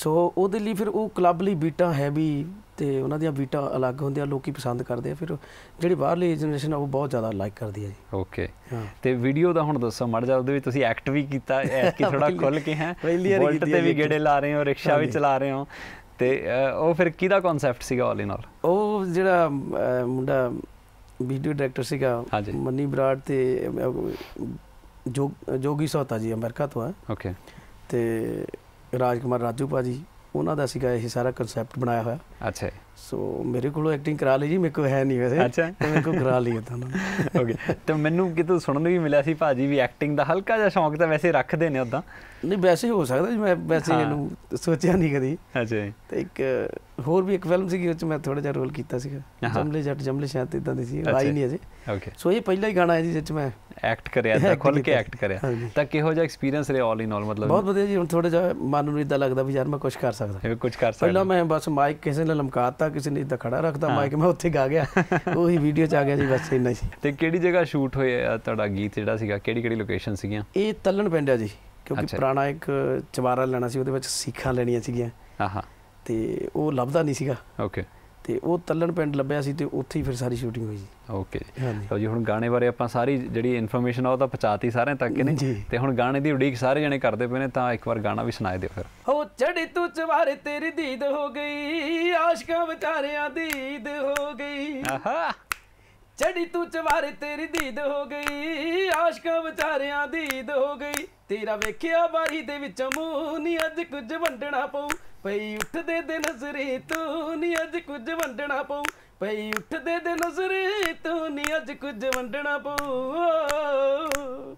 ਸੋ ਉਹਦੇ ਲਈ ਫਿਰ ਉਹ ਕਲੱਬ ਲਈ ਬੀਟਾਂ ਹੈ ਵੀ ਤੇ ਉਹਨਾਂ ਦੀਆਂ ਬੀਟਾ ਅਲੱਗ ਹੁੰਦੀਆਂ ਲੋਕੀ ਪਸੰਦ ਕਰਦੇ ਆ ਫਿਰ ਜਿਹੜੀ ਬਾਹਰਲੀ ਜਨਰੇਸ਼ਨ ਆ ਉਹ ਬਹੁਤ ਜ਼ਿਆਦਾ ਲਾਈਕ ਕਰਦੀ ਹੈ ਜੀ ਓਕੇ ਤੇ ਵੀਡੀਓ ਦਾ ਹੁਣ ਦੱਸੋ ਮੜ ਜਾ ਉਹਦੇ ਵਿੱਚ ਤੁਸੀਂ ਐਕਟ ਵੀ ਕੀਤਾ ਐ ਕਿ ਥੋੜਾ ਖੁੱਲ ਕੇ ਹੈ ਬੋਲਟ ਤੇ ਵੀ ਗੇੜੇ ਲਾ ਰਹੇ ਹੋ ਰਿਕਸ਼ਾ ਵੀ ਚਲਾ ਰਹੇ ਹੋ ਤੇ ਉਹ ਫਿਰ ਕਿਹਦਾ ਕਨਸੈਪਟ ਸੀਗਾ ਆਲ ਇਨ ਆਲ ਉਹ ਜਿਹੜਾ ਮੁੰਡਾ ਵੀਡੀਓ ਡਾਇਰੈਕਟਰ ਸੀਗਾ ਮੰਨੀ ਬਰਾੜ ਤੇ ਜੋਗੀ ਸੋਤਾ ਜੀ ਅਮਰੀਕਾ ਤੋਂ ਆ ਓਕੇ ਤੇ ਰਾਜਕੁਮਾਰ ਰਾਜੂ ਪਾਜੀ ਉਹਨਾਂ ਦਾ ਸੀਗਾ ਇਹ ਸਾਰਾ ਕਨਸੈਪਟ ਬਣਾਇਆ ਹੋਇਆ ਅੱਛਾ ਸੋ ਮੇਰੇ ਕੋਲੋਂ ਐਕਟਿੰਗ ਕਰਾ ਲਈ ਜੀ ਮੇਰੇ ਕੋਲ ਹੈ ਨਹੀਂ ਵੈਸੇ ਅੱਛਾ ਮੇਰੇ ਕੋਲ ਕਰਾ ਲਈ ਤਾਂ ਓਕੇ ਤੇ ਮੈਨੂੰ ਕਿਤੋਂ ਸੁਣਨ ਵੀ ਮਿਲਿਆ ਸੀ ਭਾਜੀ ਵੀ ਐਕਟਿੰਗ ਦਾ ਹਲਕਾ ਜਿਹਾ ਸ਼ੌਂਕ ਤਾਂ ਵੈਸੇ ਰੱਖਦੇ ਨੇ ਉਦਾਂ ਨਹੀਂ ਵੈਸੇ ਹੋ ਸਕਦਾ ਜੀ ਮੈਂ ਵੈਸੇ ਇਹਨੂੰ ਸੋਚਿਆ ਨਹੀਂ ਕਦੀ ਅੱਛਾ ਤੇ ਇੱਕ ਹੋਰ ਵੀ ਇੱਕ ਫਿਲਮ ਸੀਗੀ ਵਿੱਚ ਮੈਂ ਥੋੜਾ ਜਿਹਾ ਰੋਲ ਕੀਤਾ ਸੀਗਾ ਜੰਮਲੇ ਜੱਟ ਜੰਮਲੇ ਸ਼ਾਇਦ ਇਦਾਂ ਦੀ ਸੀ ਆਈ ਨਹੀਂ ਅਜੇ ਸੋ ਇਹ ਪਹਿਲਾ ਹੀ ਗਾਣਾ ਹੈ ਜੀ ਵਿੱਚ ਮੈਂ ਐਕਟ ਕਰਿਆ ਤਾਂ ਖੁੱਲ ਕੇ ਐਕਟ ਕਰਿਆ ਤਾਂ ਕਿਹੋ ਜਿਹਾ ਐਕਸਪੀਰੀਅੰਸ ਰਿਹਾ ਆਲ ਇਨ ਆਲ ਮਤਲਬ ਬਹੁਤ ਵਧੀਆ ਜੀ ਹੁਣ ਥੋੜਾ ਜਿਹਾ ਮਨ ਨੂੰ ਇਦਾਂ ਲੱਗਦਾ ਵੀ ਯਾਰ ਮੈਂ ਕੁਝ ਕਰ ਸਕਦਾ ਫਿਰ ਕੁਝ ਕਰ ਸਕਦਾ ਪਹਿਲਾਂ ਮੈਂ ਬਸ ਮਾਈਕ ਕਿਸੇ ਨੇ ਲਮਕਾਤਾ ਕਿਸੇ ਨੇ ਇਦਾਂ ਖੜਾ ਰੱਖਦਾ ਮਾਈਕ ਮੈਂ ਉੱਥੇ ਗਾ ਗਿਆ ਉਹੀ ਵੀਡੀਓ ਚ ਆ ਗਿਆ ਜੀ ਬਸ ਇੰਨਾ ਹੀ ਤੇ ਕਿਹੜੀ ਜਗ੍ਹਾ ਸ਼ੂਟ ਹੋਇਆ ਤੁਹਾਡਾ ਗੀਤ ਜਿਹੜਾ ਸੀਗਾ ਕਿਹੜੀ ਕਿਹੜੀ ਲੋਕੇਸ਼ਨ ਸੀਗੀਆਂ ਇਹ ਤੱਲਣ ਪਿੰਡ ਆ ਜੀ ਕਿਉਂਕਿ ਪੁਰਾਣਾ ਇੱਕ ਚਵਾਰਾ ਲੈਣਾ ਸੀ ਉਹਦੇ ਵਿੱਚ ਸਿੱਖਾਂ ਲੈਣੀਆਂ ਸੀਗੀਆਂ ਆਹਾਂ ਤੇ ਉਹ ਲੱਭਦਾ ਨਹੀਂ ਸੀਗਾ ਓਕੇ ਤੇ ਉਹ ਤੱਲਣ ਪਿੰਡ ਲੱਭਿਆ ਸੀ ਤੇ ਉੱਥੇ ਹੀ ਫਿਰ ਸਾਰੀ ਸ਼ੂਟਿੰਗ ਹੋਈ ਜੀ ਓਕੇ ਲਓ ਜੀ ਹੁਣ ਗਾਣੇ ਬਾਰੇ ਆਪਾਂ ਸਾਰੀ ਜਿਹੜੀ ਇਨਫੋਰਮੇਸ਼ਨ ਆ ਉਹ ਤਾਂ ਪਹੁੰਚਾਤੀ ਸਾਰਿਆਂ ਤੱਕ ਨਹੀਂ ਤੇ ਹੁਣ ਗਾਣੇ ਦੀ ਉਡੀਕ ਸਾਰੇ ਜਣੇ ਕਰਦੇ ਪਏ ਨੇ ਤਾਂ ਇੱਕ ਵਾਰ ਗਾਣਾ ਵੀ ਸੁਣਾਏ ਦਿਓ ਫਿਰ ਹੋ ਚੜੀ ਤੂੰ ਚਵਾਰੇ ਤੇਰੀ ਦੀਦ ਹੋ ਗਈ ਆਸ਼ਕਾਂ ਵਿਚਾਰਿਆਂ ਦੀਦ ਹੋ ਗਈ ਆਹਾ ਜੜੀ ਤੂੰ ਚਵਾਰੇ ਤੇਰੀ ਦੀਦ ਹੋ ਗਈ ਆਸ਼ਕਾਂ ਵਿਚਾਰਿਆਂ ਦੀਦ ਹੋ ਗਈ ਤੇਰਾ ਵੇਖਿਆ ਬਾਰੀ ਦੇ ਵਿੱਚ ਮੂੰਹ ਨਹੀਂ ਅੱਜ ਕੁਝ ਵੰਡਣਾ ਪਊ ਪਈ ਉੱਠਦੇ ਦੇ ਨਜ਼ਰੇ ਤੂੰ ਨਹੀਂ ਅੱਜ ਕੁਝ ਵੰਡਣਾ ਪਊ ਪਈ ਉੱਠਦੇ ਦੇ ਨਜ਼ਰੇ ਤੂੰ ਨਹੀਂ ਅੱਜ ਕੁਝ ਵੰਡਣਾ ਪਊ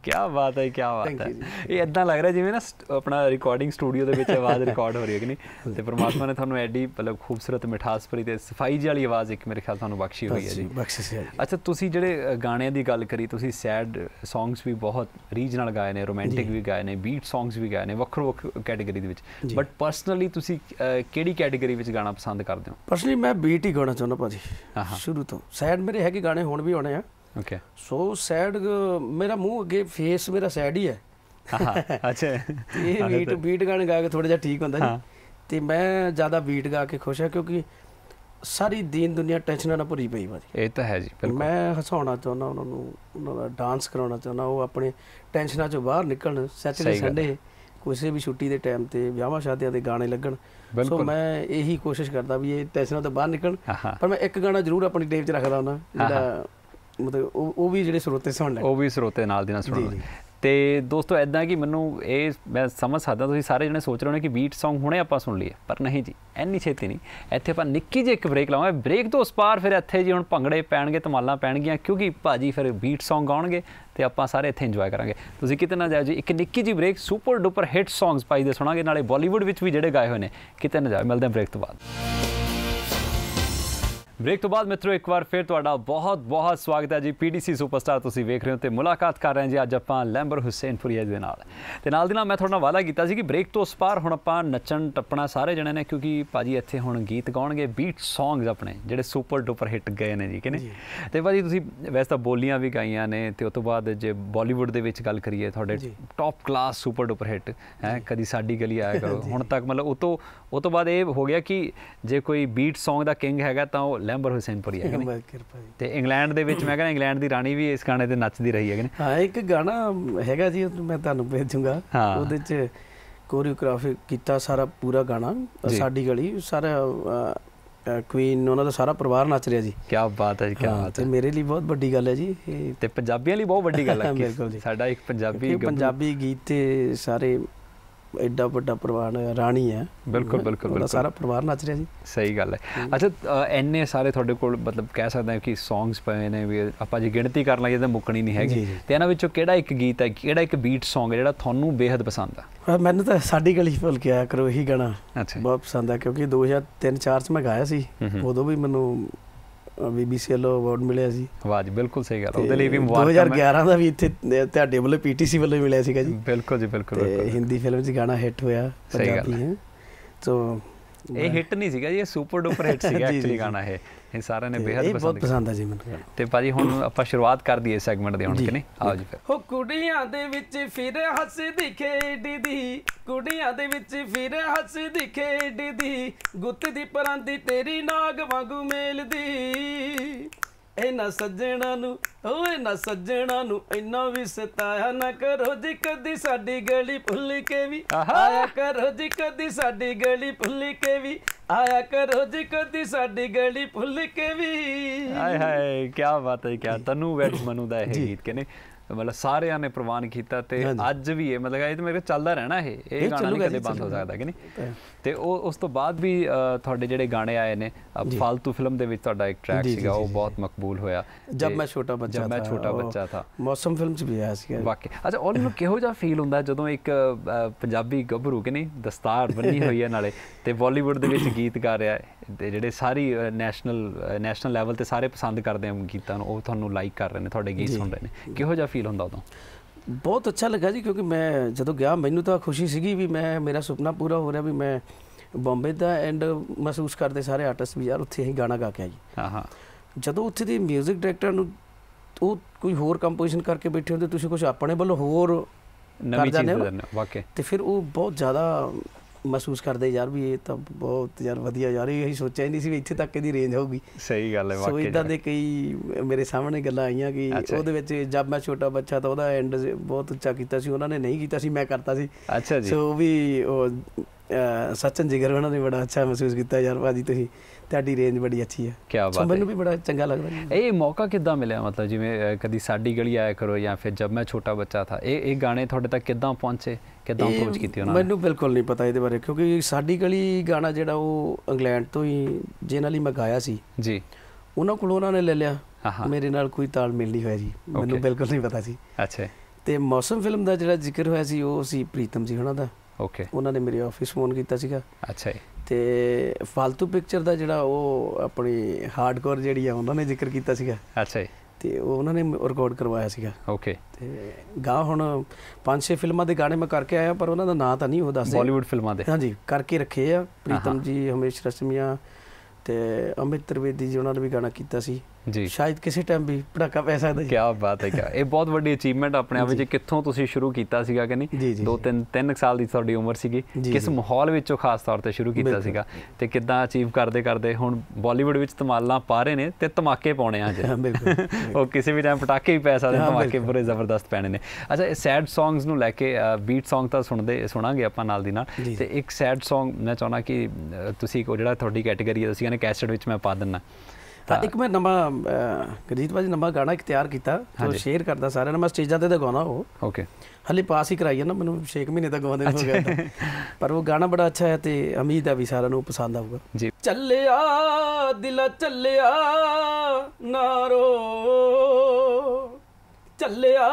ਕੀ ਬਾਤ ਹੈ ਕੀ ਬਾਤ ਹੈ ਇਹ ਇਦਾਂ ਲੱਗ ਰਿਹਾ ਜਿਵੇਂ ਨਾ ਆਪਣਾ ਰਿਕਾਰਡਿੰਗ ਸਟੂਡੀਓ ਦੇ ਵਿੱਚ ਆਵਾਜ਼ ਰਿਕਾਰਡ ਹੋ ਰਹੀ ਹੈ ਕਿ ਨਹੀਂ ਤੇ ਪ੍ਰਮਾਤਮਾ ਨੇ ਤੁਹਾਨੂੰ ਐਡੀ ਮਤਲਬ ਖੂਬਸੂਰਤ ਮਿਠਾਸ ਭਰੀ ਤੇ ਸਫਾਈ ਜੀ ਵਾਲੀ ਆਵਾਜ਼ ਇੱਕ ਮੇਰੇ ਖਿਆਲ ਤੁਹਾਨੂੰ ਬਖਸ਼ੀ ਹੋਈ ਹੈ ਜੀ ਬਖਸ਼ਿਸ਼ ਹੈ ਅੱਛਾ ਤੁਸੀਂ ਜਿਹੜੇ ਗਾਣਿਆਂ ਦੀ ਗੱਲ ਕਰੀ ਤੁਸੀਂ ਸੈਡ ਸੌਂਗਸ ਵੀ ਬਹੁਤ ਰੀਜ ਨਾਲ ਗਾਏ ਨੇ ਰੋਮਾਂਟਿਕ ਵੀ ਗਾਏ ਨੇ ਬੀਟ ਸੌਂਗਸ ਵੀ ਗਾਏ ਨੇ ਵੱਖਰੋ ਵੱਖ ਕੈਟਾਗਰੀ ਦੇ ਵਿੱਚ ਬਟ ਪਰਸਨਲੀ ਤੁਸੀਂ ਕਿਹੜੀ ਕੈਟਾਗਰੀ ਵਿੱਚ ਗਾਣਾ ਪਸੰਦ ਕਰਦੇ ਹੋ ਪਰਸਨਲੀ ਮੈਂ ਬੀਟ ਹੀ ਗਾਣਾ ਚਾਹੁੰਦਾ ਭਾਜੀ ਸ਼ੁਰੂ ਤੋਂ ਸੈਡ ਮੇਰੇ ਹੈਗੇ ਗਾਣੇ ਹੁਣ ਵੀ ਆਉਣੇ ਆ ਓਕੇ ਸੋ ਸੈਡ ਮੇਰਾ ਮੂੰਹ ਅੱਗੇ ਫੇਸ ਮੇਰਾ ਸੈਡ ਹੀ ਹੈ ਅੱਛਾ ਇਹ ਬੀਟ ਬੀਟ ਗਾਣੇ ਗਾ ਕੇ ਥੋੜਾ ਜਿਹਾ ਠੀਕ ਹੁੰਦਾ ਜੀ ਤੇ ਮੈਂ ਜ਼ਿਆਦਾ ਬੀਟ ਗਾ ਕੇ ਖੁਸ਼ ਹਾਂ ਕਿਉਂਕਿ ਸਾਰੀ ਦੀਨ ਦੁਨੀਆ ਟੈਨਸ਼ਨਾਂ ਨਾਲ ਭਰੀ ਪਈ ਵਾਰੀ ਇਹ ਤਾਂ ਹੈ ਜੀ ਬਿਲਕੁਲ ਮੈਂ ਹਸਾਉਣਾ ਚਾਹੁੰਦਾ ਉਹਨਾਂ ਨੂੰ ਉਹਨਾਂ ਦਾ ਡਾਂਸ ਕਰਾਉਣਾ ਚਾਹੁੰਦਾ ਉਹ ਆਪਣੇ ਟੈਨਸ਼ਨਾਂ ਚੋਂ ਬਾਹਰ ਨਿਕਲਣ ਸੈਚਰਡੇ ਸੰਡੇ ਕਿਸੇ ਵੀ ਛੁੱਟੀ ਦੇ ਟਾਈਮ ਤੇ ਵਿਆਹਾਂ ਸ਼ਾਦੀਆਂ ਦੇ ਗਾਣੇ ਲੱਗਣ ਸੋ ਮੈਂ ਇਹੀ ਕੋਸ਼ਿਸ਼ ਕਰਦਾ ਵੀ ਇਹ ਟੈਸ਼ਨਾਂ ਤੋਂ ਬਾਹਰ ਨਿਕਲਣ ਪਰ ਮੈਂ ਇੱਕ ਗਾਣਾ ਜ਼ਰੂਰ ਆਪਣੀ ਟੇਪ 'ਚ ਰੱਖਦਾ ਹੁੰਦਾ ਜਿਹੜਾ ਮਤਲਬ ਉਹ ਵੀ ਜਿਹੜੇ ਸਰੋਤੇ ਸੁਣ ਲੈਣ ਉਹ ਵੀ ਸਰੋਤੇ ਨਾਲ ਦੀ ਨਾਲ ਸੁਣਨ ਤੇ ਦੋਸਤੋ ਐਦਾਂ ਕਿ ਮੈਨੂੰ ਇਹ ਮੈਂ ਸਮਝ ਸਕਦਾ ਤੁਸੀਂ ਸਾਰੇ ਜਣੇ ਸੋਚ ਰਹੇ ਹੋ ਕਿ ਬੀਟ Song ਹੁਣੇ ਆਪਾਂ ਸੁਣ ਲਈਏ ਪਰ ਨਹੀਂ ਜੀ ਐਨੀ ਛੇਤੀ ਨਹੀਂ ਇੱਥੇ ਆਪਾਂ ਨਿੱਕੀ ਜਿਹੀ ਇੱਕ ਬ੍ਰੇਕ ਲਾਵਾਂਗੇ ਬ੍ਰੇਕ ਤੋਂ ਉਸ ਪਾਰ ਫਿਰ ਇੱਥੇ ਜੀ ਹੁਣ ਭੰਗੜੇ ਪੈਣਗੇ ਧਮਾਲਾਂ ਪੈਣਗੀਆਂ ਕਿਉਂਕਿ ਭਾਜੀ ਫਿਰ ਬੀਟ Song ਆਉਣਗੇ ਤੇ ਆਪਾਂ ਸਾਰੇ ਇੱਥੇ ਇੰਜੋਏ ਕਰਾਂਗੇ ਤੁਸੀਂ ਕਿਤੇ ਨਾ ਜਾਓ ਜੀ ਇੱਕ ਨਿੱਕੀ ਜਿਹੀ break super duper hit Songs ਪਾਈ ਦੇ ਸੁਣਾਗੇ ਨਾਲੇ ਬਾਲੀਵੁੱਡ ਵਿੱਚ ਵੀ ਜਿਹੜੇ ਗਾਏ ਹੋਏ ਨੇ ਕਿਤੇ ਨਾ ਜਾਓ ਮਿਲਦੇ ਹਾਂ ਬ੍ਰੇਕ ਤੋਂ ਬਾਅਦ ਬ੍ਰੇਕ ਤੋਂ ਬਾਅਦ ਮਿੱਤਰੋ ਇੱਕ ਵਾਰ ਫਿਰ ਤੁਹਾਡਾ ਬਹੁਤ ਬਹੁਤ ਸਵਾਗਤ ਹੈ ਜੀ ਪੀਡੀਸੀ ਸੁਪਰਸਟਾਰ ਤੁਸੀਂ ਵੇਖ ਰਹੇ ਹੋ ਤੇ ਮੁਲਾਕਾਤ ਕਰ ਰਹੇ ਹਾਂ ਜੀ ਅੱਜ ਆਪਾਂ ਲੈਂਬਰ ਹੁਸੈਨ ਫੁਰੀਆ ਦੇ ਨਾਲ ਤੇ ਨਾਲ ਦੀ ਨਾਲ ਮੈਂ ਤੁਹਾਡਾ ਵਾਅਦਾ ਕੀਤਾ ਸੀ ਕਿ ਬ੍ਰੇਕ ਤੋਂ ਸਪਾਰ ਹੁਣ ਆਪਾਂ ਨੱਚਣ ਟੱਪਣਾ ਸਾਰੇ ਜਣੇ ਨੇ ਕਿਉਂਕਿ ਭਾਜੀ ਇੱਥੇ ਹੁਣ ਗੀਤ ਗਾਉਣਗੇ ਬੀਟ ਸੌਂਗਸ ਆਪਣੇ ਜਿਹੜੇ ਸੁਪਰ ਡੁਪਰ ਹਿੱਟ ਗਏ ਨੇ ਜੀ ਨਹੀਂ ਤੇ ਭਾਜੀ ਤੁਸੀਂ ਵੈਸੇ ਤਾਂ ਬੋਲੀਆਂ ਵੀ ਗਾਈਆਂ ਨੇ ਤੇ ਉਸ ਤੋਂ ਬਾਅਦ ਜੇ ਬਾਲੀਵੁੱਡ ਦੇ ਵਿੱਚ ਗੱਲ ਕਰੀਏ ਤੁਹਾਡੇ top class super duper hit ਹੈ ਕਦੀ ਸਾਡੀ ਗਲੀ ਆਇਆ ਕਰੋ ਹੁਣ ਤੱਕ ਮਤਲਬ ਉਹ ਤੋਂ ਉਹ ਤੋਂ ਬਾਅਦ ਇਹ ਹੋ ਗਿਆ ਕਿ ਜੇ ਕੋਈ ਬੀਟ ਸੌਂਗ ਦਾ ਕਿੰਗ ਹੈਗਾ ਤਾਂ ਉਹ ਹੈ ਅੰਬਰ ਹੁਸੈਨ ਪੁਰੀ ਹੈ ਅੰਬਰ ਕਿਰਪਾ ਜੀ ਤੇ ਇੰਗਲੈਂਡ ਦੇ ਵਿੱਚ ਮੈਂ ਕਹਿੰਦਾ ਇੰਗਲੈਂਡ ਦੀ ਰਾਣੀ ਵੀ ਇਸ ਗਾਣੇ ਤੇ ਨੱਚਦੀ ਰਹੀ ਹੈ ਕਿ ਨਹੀਂ ਹਾਂ ਇੱਕ ਗਾਣਾ ਹੈਗਾ ਜੀ ਮੈਂ ਤੁਹਾਨੂੰ ਭੇਜੂੰਗਾ ਉਹਦੇ 'ਚ ਕੋਰੀਓਗ੍ਰਾਫੀ ਕੀਤਾ ਸਾਰਾ ਪੂਰਾ ਗਾਣਾ ਸਾਡੀ ਗਲੀ ਸਾਰਾ ਕੁਈਨ ਉਹਨਾਂ ਦਾ ਸਾਰਾ ਪਰਿਵਾਰ ਨੱਚ ਰਿਹਾ ਜੀ ਕੀ ਬਾਤ ਹੈ ਜੀ ਕੀ ਬਾਤ ਹੈ ਮੇਰੇ ਲਈ ਬਹੁਤ ਵੱਡੀ ਗੱਲ ਹੈ ਜੀ ਤੇ ਪੰਜਾਬੀਆਂ ਲਈ ਬਹੁਤ ਵੱਡੀ ਗੱਲ ਹੈ ਸਾਡਾ ਇੱਕ ਪੰਜਾਬੀ ਪੰਜਾਬੀ ਗੀਤ ਤੇ ਸਾਰੇ ਐਡਾ ਵੱਡਾ ਪਰਿਵਾਰ ਰਾਣੀ ਹੈ ਬਿਲਕੁਲ ਬਿਲਕੁਲ ਬਿਲਕੁਲ ਸਾਰਾ ਪਰਿਵਾਰ ਨੱਚ ਰਿਹਾ ਜੀ ਸਹੀ ਗੱਲ ਹੈ ਅੱਛਾ ਐਨੇ ਸਾਰੇ ਤੁਹਾਡੇ ਕੋਲ ਮਤਲਬ ਕਹਿ ਸਕਦੇ ਹਾਂ ਕਿ ਸੌਂਗਸ ਪਏ ਨੇ ਵੀ ਆਪਾਂ ਜੇ ਗਿਣਤੀ ਕਰਨ ਲੱਗੇ ਤਾਂ ਮੁੱਕਣੀ ਨਹੀਂ ਹੈਗੀ ਤੇ ਇਹਨਾਂ ਵਿੱਚੋਂ ਕਿਹੜਾ ਇੱਕ ਗੀਤ ਹੈ ਕਿਹੜਾ ਇੱਕ ਬੀਟ ਸੌਂਗ ਹੈ ਜਿਹੜਾ ਤੁਹਾਨੂੰ ਬੇहद ਪਸੰਦ ਆ ਮੈਨੂੰ ਤਾਂ ਸਾਡੀ ਗਲੀ ਫੁੱਲ ਕੇ ਆਇਆ ਕਰੋ ਇਹੀ ਗਾਣਾ ਬਹੁਤ ਪਸੰਦ ਆ ਕਿਉਂਕਿ 2003-4 ਚ ਮੈਂ ਗਾਇਆ ਸੀ ਉਦੋਂ ਵੀ ਮੈਨੂੰ ਬੀਬੀਸੀਐਲਓ ਅਵਾਰਡ ਮਿਲਿਆ ਸੀ ਵਾਹ ਜੀ ਬਿਲਕੁਲ ਸਹੀ ਗੱਲ ਉਹਦੇ ਲਈ ਵੀ ਮੁਬਾਰਕਾਂ 2011 ਦਾ ਵੀ ਇੱਥੇ ਤੁਹਾਡੇ ਵੱਲੋਂ ਪੀਟੀਸੀ ਵੱਲੋਂ ਮਿਲਿਆ ਸੀਗਾ ਜੀ ਬਿਲਕੁਲ ਜੀ ਬਿਲਕੁਲ ਹਿੰਦੀ ਫਿਲਮ 'ਚ ਗਾਣਾ ਹਿੱਟ ਹੋਇਆ ਪੰਜਾਬੀ ਹੈ ਸੋ ਇਹ ਹਿੱਟ ਨਹੀਂ ਸੀਗਾ ਜੀ ਇਹ ਸੁਪਰ ਡੂਪਰ ਹਿੱਟ ਸੀਗਾ ਐਕਚੁਅਲੀ ਗਾਣਾ ਇਹ ਇਹ ਸਾਰਿਆਂ ਨੇ ਬੇਹੱਦ ਪਸੰਦ ਬਹੁਤ ਪਸੰਦ ਆ ਜੀ ਮੈਨੂੰ ਤੇ ਭਾਜੀ ਹੁਣ ਆਪਾਂ ਸ਼ੁਰੂਆਤ ਕਰ ਦਈਏ ਸੈਗਮੈਂਟ ਦੇ ਹੁਣ ਕਿ ਨਹੀਂ ਆਓ ਜੀ ਫਿਰ ਉਹ ਕੁੜੀਆਂ ਦੇ ਵਿੱਚ ਫਿਰ ਹੱਸਦੀ ਖੇਡਦੀ ਕੁੜੀਆਂ ਦੇ ਵਿੱਚ ਫਿਰ ਹੱਸਦੀ ਖੇਡਦੀ ਗੁੱਤ ਦੀ ਪਰਾਂਦੀ ਤੇਰੀ ਨਾਗ ਵਾਂਗੂ ਮੇਲਦੀ ਇਹਨਾਂ ਸੱਜਣਾ ਨੂੰ ਓਏ ਇਹਨਾਂ ਸੱਜਣਾ ਨੂੰ ਇੰਨਾ ਵੀ ਸਤਾਇਆ ਨਾ ਕਰੋ ਜੀ ਕਦੀ ਸਾਡੀ ਗਲੀ ਫੁੱਲ ਕੇ ਵੀ ਆਇਆ ਕਰੋ ਜੀ ਕਦੀ ਸਾਡੀ ਗਲੀ ਫੁੱਲ ਕੇ ਵੀ ਆਇਆ ਕਰੋ ਜੀ ਕਦੀ ਸਾਡੀ ਗਲੀ ਫੁੱਲ ਕੇ ਵੀ ਹਾਏ ਹਾਏ ਕੀ ਬਾਤ ਹੈ ਕੀ ਤਨੂ ਵੈਟ ਮਨੂ ਦਾ ਇਹ ਗੀਤ ਕਹਿੰਦੇ ਮਤਲਬ ਸਾਰਿਆਂ ਨੇ ਪ੍ਰਵਾਨ ਕੀਤਾ ਤੇ ਅੱਜ ਵੀ ਇਹ ਮਤਲਬ ਇਹ ਤੇ ਮੇਰੇ ਚੱਲਦਾ ਰਹਿਣਾ ਇਹ ਇਹ ਗਾਣਾ ਨਹੀਂ ਕਦੇ ਬੰਦ ਹੋ ਸਕਦਾ ਕਿ ਨਹੀਂ ਤੇ ਉਹ ਉਸ ਤੋਂ ਬਾਅਦ ਵੀ ਤੁਹਾਡੇ ਜਿਹੜੇ ਗਾਣੇ ਆਏ ਨੇ ਫालतू ਫਿਲਮ ਦੇ ਵਿੱਚ ਤੁਹਾਡਾ ਇੱਕ ਟਰੈਕ ਸੀਗਾ ਉਹ ਬਹੁਤ ਮਕਬੂਲ ਹੋਇਆ ਜਦ ਮੈਂ ਛੋਟਾ ਬੱਚਾ ਜਦ ਮੈਂ ਛੋਟਾ ਬੱਚਾ ਥਾ ਮੌਸਮ ਫਿਲਮ ਚ ਵੀ ਆਇਆ ਸੀ ਵਾਕਈ ਅੱਛਾ ਉਹਨਾਂ ਨੂੰ ਕਿਹੋ ਜਿਹਾ ਫੀਲ ਹੁੰਦਾ ਜਦੋਂ ਇੱਕ ਪੰਜਾਬੀ ਗੱਭਰੂ ਕਿ ਨਹੀਂ ਦਸਤਾਰ ਬੰਨੀ ਹੋਈ ਹੈ ਨਾਲੇ ਤੇ ਬਾਲੀਵੁੱਡ ਦੇ ਵਿੱਚ ਗੀਤ ਗਾ ਰਿਹਾ ਹੈ ਤੇ ਜਿਹੜੇ ਸਾਰੀ ਨੈਸ਼ਨਲ ਨੈਸ਼ਨਲ ਲੈਵਲ ਤੇ ਸਾਰੇ ਪਸੰਦ ਕਰਦੇ ਆ ਗੀਤਾਂ ਨੂੰ ਉਹ ਤੁਹਾਨੂੰ ਲਾਈਕ ਕਰ ਰਹੇ ਨੇ ਤੁਹਾਡੇ ਗੀਤ ਸੁਣ ਰਹੇ ਨੇ ਕਿਹੋ ਜਿਹਾ ਫੀਲ ਹੁੰਦਾ ਉਦੋਂ ਬਹੁਤ ਅੱਛਾ ਲੱਗਾ ਜੀ ਕਿਉਂਕਿ ਮੈਂ ਜਦੋਂ ਗਿਆ ਮੈਨੂੰ ਤਾਂ ਖੁਸ਼ੀ ਸੀਗੀ ਵੀ ਮੈਂ ਮੇਰਾ ਸੁਪਨਾ ਪੂਰਾ ਹੋ ਰਿਹਾ ਵੀ ਮੈਂ ਬੰਬੇ ਦਾ ਐਂਡ ਮਹਿਸੂਸ ਕਰਦੇ ਸਾਰੇ ਆਰਟਿਸਟ ਵੀ ਯਾਰ ਉੱਥੇ ਅਸੀਂ ਗਾਣਾ ਗਾ ਕੇ ਆਈ ਹਾਂ ਹਾਂ ਜਦੋਂ ਉੱਥੇ ਦੇ 뮤직 ਡਾਇਰੈਕਟਰ ਨੂੰ ਉਹ ਕੋਈ ਹੋਰ ਕੰਪੋਜੀਸ਼ਨ ਕਰਕੇ ਬੈਠੇ ਹੁੰਦੇ ਤੁਸੀਂ ਕੁਝ ਆਪਣੇ ਵੱਲੋਂ ਹੋਰ ਨਵੀਂ ਚੀਜ਼ ਵਾਕਿਆ ਤੇ ਫਿਰ ਉਹ ਬਹੁਤ ਜ਼ਿਆਦਾ ਮਹਿਸੂਸ ਕਰਦੇ ਯਾਰ ਵੀ ਇਹ ਤਾਂ ਬਹੁਤ ਯਾਰ ਵਧੀਆ ਯਾਰ ਇਹ ਹੀ ਸੋਚਿਆ ਨਹੀਂ ਸੀ ਵੀ ਇੱਥੇ ਤੱਕ ਇਹਦੀ ਰੇਂਜ ਹੋਊਗੀ ਸਹੀ ਗੱਲ ਹੈ ਵਾਕਈ ਸੋ ਇਦਾਂ ਦੇ ਕਈ ਮੇਰੇ ਸਾਹਮਣੇ ਗੱਲਾਂ ਆਈਆਂ ਕਿ ਉਹਦੇ ਵਿੱਚ ਜਦ ਮੈਂ ਛੋਟਾ ਬੱਚਾ ਤਾਂ ਉਹਦਾ ਐਂਡ ਬਹੁਤ ਉੱਚਾ ਕੀਤਾ ਸੀ ਉਹਨਾਂ ਨੇ ਨਹੀਂ ਕੀਤਾ ਸੀ ਮੈਂ ਕਰਤਾ ਸੀ ਅੱਛਾ ਜੀ ਸੋ ਵੀ ਉਹ ਸਚਨ ਜਿਗਰ ਉਹਨਾਂ ਨੇ ਬੜਾ ਅੱਛਾ ਮਹਿਸੂਸ ਕੀਤਾ ਯਾਰ ਬਾਜੀ ਤੁਸੀਂ ਤੁਹਾਡੀ ਰੇਂਜ ਬੜੀ ਅੱਛੀ ਹੈ ਕੀ ਬਾਤ ਹੈ ਮੈਨੂੰ ਵੀ ਬੜਾ ਚੰਗਾ ਲੱਗਦਾ ਇਹ ਮੌਕਾ ਕਿੱਦਾਂ ਮਿਲਿਆ ਮਤਲਬ ਜਿਵੇਂ ਕਦੀ ਸਾਡੀ ਗਲੀ ਆਇਆ ਕਰੋ ਜਾਂ ਫਿਰ ਜਦ ਮੈਂ ਛੋਟਾ ਬੱਚਾ ਥਾ ਇਹ ਇਹ ਗਾਣੇ ਤੁਹਾਡੇ ਤੱਕ ਕਿੱਦਾਂ ਪਹੁੰਚੇ ਕਿੱਦਾਂ ਅਪਰੋਚ ਕੀਤੀ ਉਹਨਾਂ ਨੇ ਮੈਨੂੰ ਬਿਲਕੁਲ ਨਹੀਂ ਪਤਾ ਇਹਦੇ ਬਾਰੇ ਕਿਉਂਕਿ ਸਾਡੀ ਗਲੀ ਗਾਣਾ ਜਿਹੜਾ ਉਹ ਇੰਗਲੈਂਡ ਤੋਂ ਹੀ ਜਿਹਨਾਂ ਲਈ ਮੈਂ ਗਾਇਆ ਸੀ ਜੀ ਉਹਨਾਂ ਕੋਲ ਉਹਨਾਂ ਨੇ ਲੈ ਲਿਆ ਮੇਰੇ ਨਾਲ ਕੋਈ ਮਿਲ ਨਹੀਂ ਹੋਇਆ ਜੀ ਮੈਨੂੰ ਬਿਲਕੁਲ ਨਹੀਂ ਪਤਾ ਸੀ ਅੱਛਾ ਤੇ ਮੌਸਮ ਫਿਲਮ ਦਾ ਜਿਹੜਾ ਜ਼ਿਕਰ ਹੋਇਆ ਸੀ ਉਹ ਸੀ ਪ੍ਰੀਤਮ ਜੀ ਉਹਨਾਂ ਦਾ ਓਕੇ ਉਹਨਾਂ ਨੇ ਮੇਰੇ ਆਫਿਸ ਫੋਨ ਕੀਤਾ ਸੀਗਾ ਅੱਛਾ ਜੀ ਤੇ ਫालतू ਪਿਕਚਰ ਦਾ ਜਿਹੜਾ ਉਹ ਆਪਣੀ ਹਾਰਡਕੋਰ ਜਿਹੜੀ ਆ ਉਹਨਾਂ ਨੇ ਜ਼ਿਕਰ ਕੀਤਾ ਸੀਗਾ ਅੱਛਾ ਜੀ ਤੇ ਉਹਨਾਂ ਨੇ ਰਿਕਾਰਡ ਕਰਵਾਇਆ ਸੀਗਾ ਓਕੇ ਤੇ ਗਾ ਹੁਣ ਪੰਜ ਛੇ ਫਿਲਮਾਂ ਦੇ ਗਾਣੇ ਮੈਂ ਕਰਕੇ ਆਇਆ ਪਰ ਉਹਨਾਂ ਦਾ ਨਾਂ ਤਾਂ ਨਹੀਂ ਉਹ ਦੱਸਦੇ ਬਾਲੀਵੁੱਡ ਫਿਲਮਾਂ ਦੇ ਹਾਂਜੀ ਕਰਕੇ ਰੱਖੇ ਆ ਪ੍ਰੀਤਮ ਜੀ ਹਮੇਸ਼ ਰਸਮੀਆਂ ਤੇ ਅਮਿਤ ਤ੍ਰਿਵੇਦੀ ਜੀ ਉਹਨਾਂ ਨੇ ਵੀ ਗਾਣਾ ਕੀਤਾ ਸੀ ਜੀ ਸ਼ਾਇਦ ਕਿਸੇ ਟਾਈਮ ਵੀ ਪੜਾਕਾ ਪੈ ਸਕਦਾ ਜੀ ਕੀ ਬਾਤ ਹੈ ਕੀ ਇਹ ਬਹੁਤ ਵੱਡੀ ਅਚੀਵਮੈਂਟ ਆਪਣੇ ਆਪ ਵਿੱਚ ਕਿੱਥੋਂ ਤੁਸੀਂ ਸ਼ੁਰੂ ਕੀਤਾ ਸੀਗਾ ਕਿ ਨਹੀਂ ਦੋ ਤਿੰਨ ਤਿੰਨ ਸਾਲ ਦੀ ਤੁਹਾਡੀ ਉਮਰ ਸੀਗੀ ਕਿਸ ਮਾਹੌਲ ਵਿੱਚੋਂ ਖਾਸ ਤੌਰ ਤੇ ਸ਼ੁਰੂ ਕੀਤਾ ਸੀਗਾ ਤੇ ਕਿੱਦਾਂ ਅਚੀਵ ਕਰਦੇ ਕਰਦੇ ਹੁਣ ਬਾਲੀਵੁੱਡ ਵਿੱਚ ਧਮਾਲਾਂ ਪਾ ਰਹੇ ਨੇ ਤੇ ਤਮਾਕੇ ਪਾਉਣੇ ਆ ਜੀ ਉਹ ਕਿਸੇ ਵੀ ਟਾਈਮ ਪਟਾਕੇ ਹੀ ਪੈ ਸਕਦੇ ਤਮਾਕੇ ਬੁਰੇ ਜ਼ਬਰਦਸਤ ਪੈਣੇ ਨੇ ਅੱਛਾ ਇਹ ਸੈਡ ਸੌਂਗਸ ਨੂੰ ਲੈ ਕੇ ਬੀਟ ਸੌਂਗ ਤਾਂ ਸੁਣਦੇ ਸੁਣਾਂਗੇ ਆਪਾਂ ਨਾਲ ਦੀ ਨਾਲ ਤੇ ਇੱਕ ਸੈਡ ਸੌਂਗ ਮੈਂ ਚਾਹਣਾ ਕਿ ਤੁਸੀਂ ਕੋ ਜਿਹੜਾ ਤੁਹਾਡੀ ਕੈਟਾਗਰੀ ਹੈ ਤੁਸੀਂ ਕਹਿੰਦੇ ਕੈਸਟ ਵਿੱਚ ਮੈਂ ਪਾ ਦਿੰਨਾ ਤਾਂ ਇੱਕ ਮੈਂ ਨਵਾਂ ਗਰਜੀਤ ਬਾਜੀ ਨਵਾਂ ਗਾਣਾ ਤਿਆਰ ਕੀਤਾ ਜੋ ਸ਼ੇਅਰ ਕਰਦਾ ਸਾਰਿਆਂ ਨੂੰ ਮੈਂ ਸਟੇਜਾਂ ਤੇ ਤਾਂ ਗਾਉਣਾ ਉਹ ਓਕੇ ਹਲੇ ਪਾਸ ਹੀ ਕਰਾਈ ਹੈ ਨਾ ਮੈਨੂੰ 6 ਮਹੀਨੇ ਤੱਕ ਗਾਉਂਦੇ ਨੂੰ ਹੋ ਗਿਆ ਪਰ ਉਹ ਗਾਣਾ ਬੜਾ ਅੱਛਾ ਹੈ ਤੇ ਉਮੀਦ ਹੈ ਵੀ ਸਾਰਿਆਂ ਨੂੰ ਪਸੰਦ ਆਊਗਾ ਜੀ ਚੱਲਿਆ ਦਿਲ ਚੱਲਿਆ ਨਾਰੋ ਚੱਲਿਆ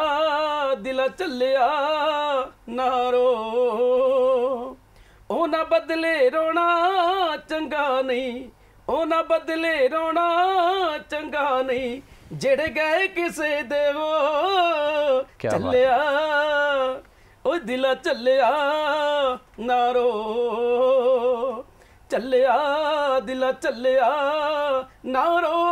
ਦਿਲ ਚੱਲਿਆ ਨਾਰੋ ਉਹ ਨਾ ਬਦਲੇ ਰੋਣਾ ਚੰਗਾ ਨਹੀਂ ਉਹ ਨਾ ਬਦਲੇ ਰੋਣਾ ਚੰਗਾ ਨਹੀਂ ਜਿਹੜੇ ਗਏ ਕਿਸੇ ਦੇ ਉਹ ਚੱਲਿਆ ਉਹ ਦਿਲ ਚੱਲਿਆ ਨਾ ਰੋ ਚੱਲਿਆ ਦਿਲ ਚੱਲਿਆ ਨਾ ਰੋ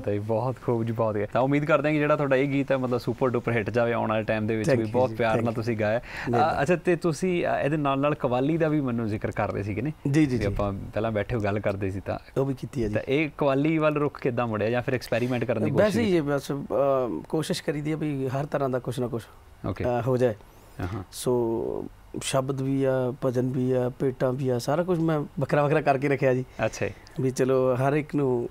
ਬਾਤ ਹੈ ਬਹੁਤ ਖੂਬ ਜੀ ਬਾਤ ਹੈ ਤਾਂ ਉਮੀਦ ਕਰਦੇ ਹਾਂ ਕਿ ਜਿਹੜਾ ਤੁਹਾਡਾ ਇਹ ਗੀਤ ਹੈ ਮਤਲਬ ਸੁਪਰ ਡੂਪਰ ਹਿੱਟ ਜਾਵੇ ਆਉਣ ਵਾਲੇ ਟਾਈਮ ਦੇ ਵਿੱਚ ਵੀ ਬਹੁਤ ਪਿਆਰ ਨਾਲ ਤੁਸੀਂ ਗਾਇਆ ਅੱਛਾ ਤੇ ਤੁਸੀਂ ਇਹਦੇ ਨਾਲ ਨਾਲ ਕਵਾਲੀ ਦਾ ਵੀ ਮੈਨੂੰ ਜ਼ਿਕਰ ਕਰ ਰਹੇ ਸੀਗੇ ਨੇ ਜੀ ਜੀ ਆਪਾਂ ਪਹਿਲਾਂ ਬੈਠੇ ਹੋ ਗੱਲ ਕਰਦੇ ਸੀ ਤਾਂ ਉਹ ਵੀ ਕੀਤੀ ਹੈ ਜੀ ਤਾਂ ਇਹ ਕਵਾਲੀ ਵੱਲ ਰੁੱਖ ਕਿੱਦਾਂ ਮੁੜਿਆ ਜਾਂ ਫਿਰ ਐਕਸਪੈਰੀਮੈਂਟ ਕਰਨ ਦੀ ਕੋਸ਼ਿਸ਼ ਵੈਸੇ ਹੀ ਬਸ ਕੋਸ਼ਿਸ਼ ਕਰੀਦੀ ਹੈ ਵੀ ਹਰ ਤਰ੍ਹਾਂ ਦਾ ਕੁਝ ਨਾ ਕੁਝ ਓਕੇ ਹੋ ਜਾਏ ਹਾਂ ਸੋ ਸ਼ਬਦ ਵੀ ਆ ਭਜਨ ਵੀ ਆ ਪੇਟਾਂ ਵੀ ਆ ਸਾਰਾ ਕੁਝ ਮੈਂ ਵੱਖਰਾ ਵੱਖਰਾ ਕਰਕੇ ਰੱਖਿਆ ਜੀ ਅੱਛਾ ਵੀ ਚਲੋ ਹਰ ਇੱਕ ਨੂੰ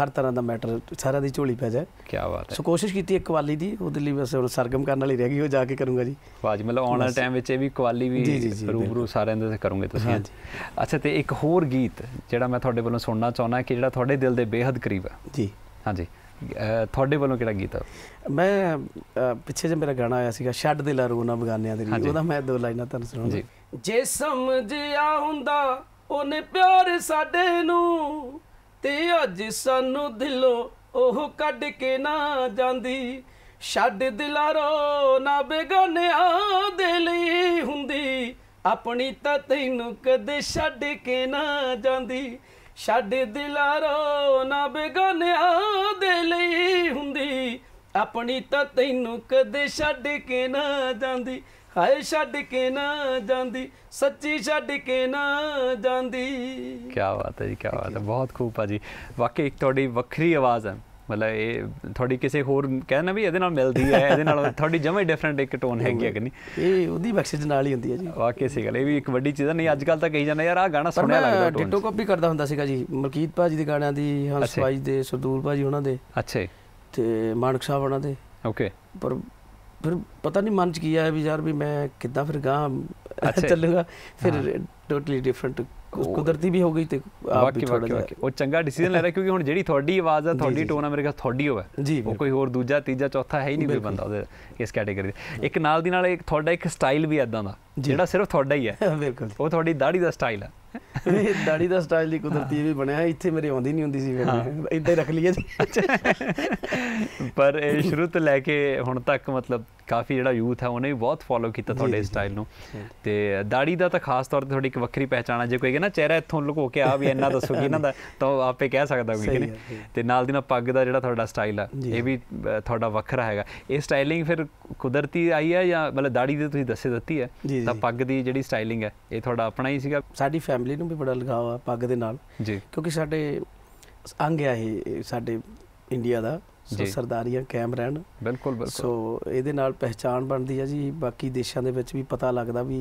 ਹਰ ਤਰ੍ਹਾਂ ਦਾ ਮੈਟਰ ਸਾਰਾ ਦੀ ਝੋਲੀ ਪੈ ਜਾਏ ਕੀ ਬਾਤ ਹੈ ਸੋ ਕੋਸ਼ਿਸ਼ ਕੀਤੀ ਇੱਕ ਕਵਾਲੀ ਦੀ ਉਹਦੇ ਲਈ ਬਸ ਹੁਣ ਸਰਗਮ ਕਰਨ ਵਾਲੀ ਰਹਿ ਗਈ ਉਹ ਜਾ ਕੇ ਕਰੂੰਗਾ ਜੀ ਬਾਜ ਮਤਲਬ ਆਉਣ ਵਾਲੇ ਟਾਈਮ ਵਿੱਚ ਇਹ ਵੀ ਕਵਾਲੀ ਵੀ ਰੂਬਰੂ ਸਾਰਿਆਂ ਦੇ ਕਰੂੰਗੇ ਤੁਸੀਂ ਅੱਛਾ ਤੇ ਇੱਕ ਹੋਰ ਗੀਤ ਜਿਹੜਾ ਮੈਂ ਤੁਹਾਡੇ ਵੱਲੋਂ ਸੁਣਨਾ ਚਾਹੁੰਦਾ ਕਿ ਜਿਹੜਾ ਤੁਹਾਡੇ ਦਿਲ ਦੇ ਬੇਹੱਦ ਕਰੀਬ ਹੈ ਜੀ ਹਾਂਜੀ ਤੁਹਾਡੇ ਵੱਲੋਂ ਕਿਹੜਾ ਗੀਤ ਹੈ ਮੈਂ ਪਿੱਛੇ ਜੇ ਮੇਰਾ ਗਾਣਾ ਆਇਆ ਸੀਗਾ ਛੱਡ ਦੇ ਲਾ ਨਾ ਬਗਾਨਿਆਂ ਦੇ ਉਹਦਾ ਮੈਂ ਦੋ ਲਾਈਨਾਂ ਤੁਹਾਨੂੰ ਸੁਣਾਉਂਦਾ ਜੇ ਸਮਝਿਆ ਹੁੰਦਾ ਉਹਨੇ ਪਿਆਰ ਸਾਡੇ ਨੂੰ ਤੇ ਅੱਜ ਸਾਨੂੰ ਦਿਲੋਂ ਉਹ ਕੱਢ ਕੇ ਨਾ ਜਾਂਦੀ ਛੱਡ ਦਿਲਾਰੋ ਨਾ ਬੇਗਾਨਿਆਂ ਦੇ ਲਈ ਹੁੰਦੀ ਆਪਣੀ ਤਾਂ ਤੈਨੂੰ ਕਦੇ ਛੱਡ ਕੇ ਨਾ ਜਾਂਦੀ ਛੱਡ ਦਿਲਾਰੋ ਨਾ ਬੇਗਾਨਿਆਂ ਦੇ ਲਈ ਹੁੰਦੀ ਆਪਣੀ ਤਾਂ ਤੈਨੂੰ ਕਦੇ ਛੱਡ ਕੇ ਨਾ ਜਾਂਦੀ ਹਾਏ ਛੱਡ ਕੇ ਨਾ ਜਾਂਦੀ ਸੱਚੀ ਛੱਡ ਕੇ ਨਾ ਜਾਂਦੀ ਕੀ ਬਾਤ ਹੈ ਜੀ ਕੀ ਬਾਤ ਹੈ ਬਹੁਤ ਖੂਬ ਆ ਜੀ ਵਾਕਈ ਇੱਕ ਤੁਹਾਡੀ ਵੱਖਰੀ ਆਵਾਜ਼ ਹੈ ਮਤਲਬ ਇਹ ਤੁਹਾਡੀ ਕਿਸੇ ਹੋਰ ਕਹਿੰਦਾ ਵੀ ਇਹਦੇ ਨਾਲ ਮਿਲਦੀ ਹੈ ਇਹਦੇ ਨਾਲ ਤੁਹਾਡੀ ਜਮੇ ਡਿਫਰੈਂਟ ਇੱਕ ਟੋਨ ਹੈਗੀ ਹੈ ਕਿ ਨਹੀਂ ਇਹ ਉਹਦੀ ਬਖਸ਼ਿਸ਼ ਨਾਲ ਹੀ ਹੁੰਦੀ ਹੈ ਜੀ ਵਾਕਈ ਸਹੀ ਗੱਲ ਇਹ ਵੀ ਇੱਕ ਵੱਡੀ ਚੀਜ਼ ਹੈ ਨਹੀਂ ਅੱਜ ਕੱਲ ਤਾਂ ਕਹੀ ਜਾਂਦਾ ਯਾਰ ਆ ਗਾਣਾ ਸੁਣਿਆ ਲੱਗਦਾ ਟੋਨ ਡਿਟੋ ਕਾਪੀ ਕਰਦਾ ਹੁੰਦਾ ਸੀਗਾ ਜੀ ਮਲਕੀਤ ਭਾਜੀ ਦੇ ਗਾਣਿਆਂ ਦੀ ਹੰਸ ਭਾਜੀ ਦੇ ਸਰਦੂਲ ਭਾਜੀ ਉਹਨਾਂ ਦੇ ਅੱਛਾ ਤੇ ਮਾਨਕ ਸਾਹਿਬ ਉਹਨਾਂ ਦੇ ਓਕੇ ਪਰ ਫਿਰ ਪਤਾ ਨਹੀਂ ਮਨ ਚ ਕੀ ਆਇਆ ਵੀ ਯਾਰ ਵੀ ਮੈਂ ਕਿੱਦਾਂ ਫਿਰ ਗਾ ਚੱਲੂਗਾ ਫਿਰ ਟੋਟਲੀ ਡਿਫਰੈਂਟ ਕੁਦਰਤੀ ਵੀ ਹੋ ਗਈ ਤੇ ਆਪ ਵੀ ਥੋੜਾ ਜਿਹਾ ਉਹ ਚੰਗਾ ਡਿਸੀਜਨ ਲੈ ਰਿਹਾ ਕਿਉਂਕਿ ਹੁਣ ਜਿਹੜੀ ਤੁਹਾਡੀ ਆਵਾਜ਼ ਆ ਤੁਹਾਡੀ ਟੋਨ ਆ ਮੇਰੇ ਕੋਲ ਤੁਹਾਡੀ ਹੋਵੇ ਉਹ ਕੋਈ ਹੋਰ ਦੂਜਾ ਤੀਜਾ ਚੌਥਾ ਹੈ ਹੀ ਨਹੀਂ ਕੋਈ ਬੰਦਾ ਉਹਦੇ ਇਸ ਕੈਟਾਗਰੀ ਦੇ ਇੱਕ ਨਾਲ ਦੀ ਨਾਲ ਇੱਕ ਤੁਹਾਡਾ ਇੱਕ ਸਟਾਈਲ ਵੀ ਐਦਾਂ ਦਾ ਜਿਹੜਾ ਸਿਰਫ ਤੁਹਾਡਾ ਹੀ ਹੈ ਬਿਲਕੁਲ ਉਹ ਤੁਹਾਡੀ ਦਾੜੀ ਦਾ ਸਟਾਈਲ ਹੈ ਇਹ ਦਾੜੀ ਦਾ ਸਟਾਈਲ ਦੀ ਕੁਦਰਤੀ ਇਹ ਵੀ ਬਣਿਆ ਇੱਥੇ ਮੇਰੇ ਆਉਂਦੀ ਨਹੀਂ ਹੁੰਦੀ ਸੀ ਫਿਰ ਇਦਾਂ ਹੀ ਰੱਖ ਲਈਏ ਪਰ ਇਹ ਸ਼ੁਰੂ ਤੋਂ ਲੈ ਕੇ ਹੁਣ ਤੱਕ ਮਤਲਬ ਕਾਫੀ ਜਿਹੜਾ ਯੂਥ ਹੈ ਉਹਨੇ ਵੀ ਬਹੁਤ ਫੋਲੋ ਕੀਤਾ ਤੁਹਾਡੇ ਸਟਾਈਲ ਨੂੰ ਤੇ ਦਾੜੀ ਦਾ ਤਾਂ ਖਾਸ ਤੌਰ ਤੇ ਤੁਹਾਡੀ ਇੱਕ ਵੱਖਰੀ ਪਹਿਚਾਣ ਹੈ ਜੇ ਕੋਈ ਕਹੇ ਨਾ ਚਿਹਰਾ ਇੱਥੋਂ ਲੁਕੋ ਕੇ ਆ ਵੀ ਇੰਨਾ ਦੱਸੋ ਕਿ ਇਹਨਾਂ ਦਾ ਤਾਂ ਆਪੇ ਕਹਿ ਸਕਦਾ ਕੋਈ ਕਿ ਤੇ ਨਾਲ ਦੀ ਨਾਲ ਪੱਗ ਦਾ ਜਿਹੜਾ ਤੁਹਾਡਾ ਸਟਾਈਲ ਆ ਇਹ ਵੀ ਤੁਹਾਡਾ ਵੱਖਰਾ ਹੈਗਾ ਇਹ ਸਟਾਈਲਿੰਗ ਫਿਰ ਕੁਦਰਤੀ ਆਈ ਹੈ ਜਾਂ ਮਤਲਬ ਦਾੜੀ ਦੇ ਤੁਸੀਂ ਦੱਸੇ ਦਿੱਤੀ ਹੈ ਤਾਂ ਪੱਗ ਦੀ ਜਿਹੜੀ ਸਟਾਈਲਿੰਗ ਹੈ ਇਹ ਤੁਹਾਡਾ ਆਪਣਾ ਹੀ ਸੀਗਾ ਸਾਡੀ ਫੈਮਿਲੀ ਨੂੰ ਵੀ ਬੜਾ ਲਗਾਵ ਆ ਪੱਗ ਦੇ ਨਾਲ ਜੀ ਕਿਉਂਕਿ ਸਾਡੇ ਅੰਗ ਹੈ ਇਹ ਸਾਡੇ ਇੰਡੀਆ ਦਾ ਸੋ ਸਰਦਾਰੀਆਂ ਕੈਮ ਰਹਿਣ ਬਿਲਕੁਲ ਬਿਲਕੁਲ ਸੋ ਇਹਦੇ ਨਾਲ ਪਹਿਚਾਣ ਬਣਦੀ ਹੈ ਜੀ ਬਾਕੀ ਦੇਸ਼ਾਂ ਦੇ ਵਿੱਚ ਵੀ ਪਤਾ ਲੱਗਦਾ ਵੀ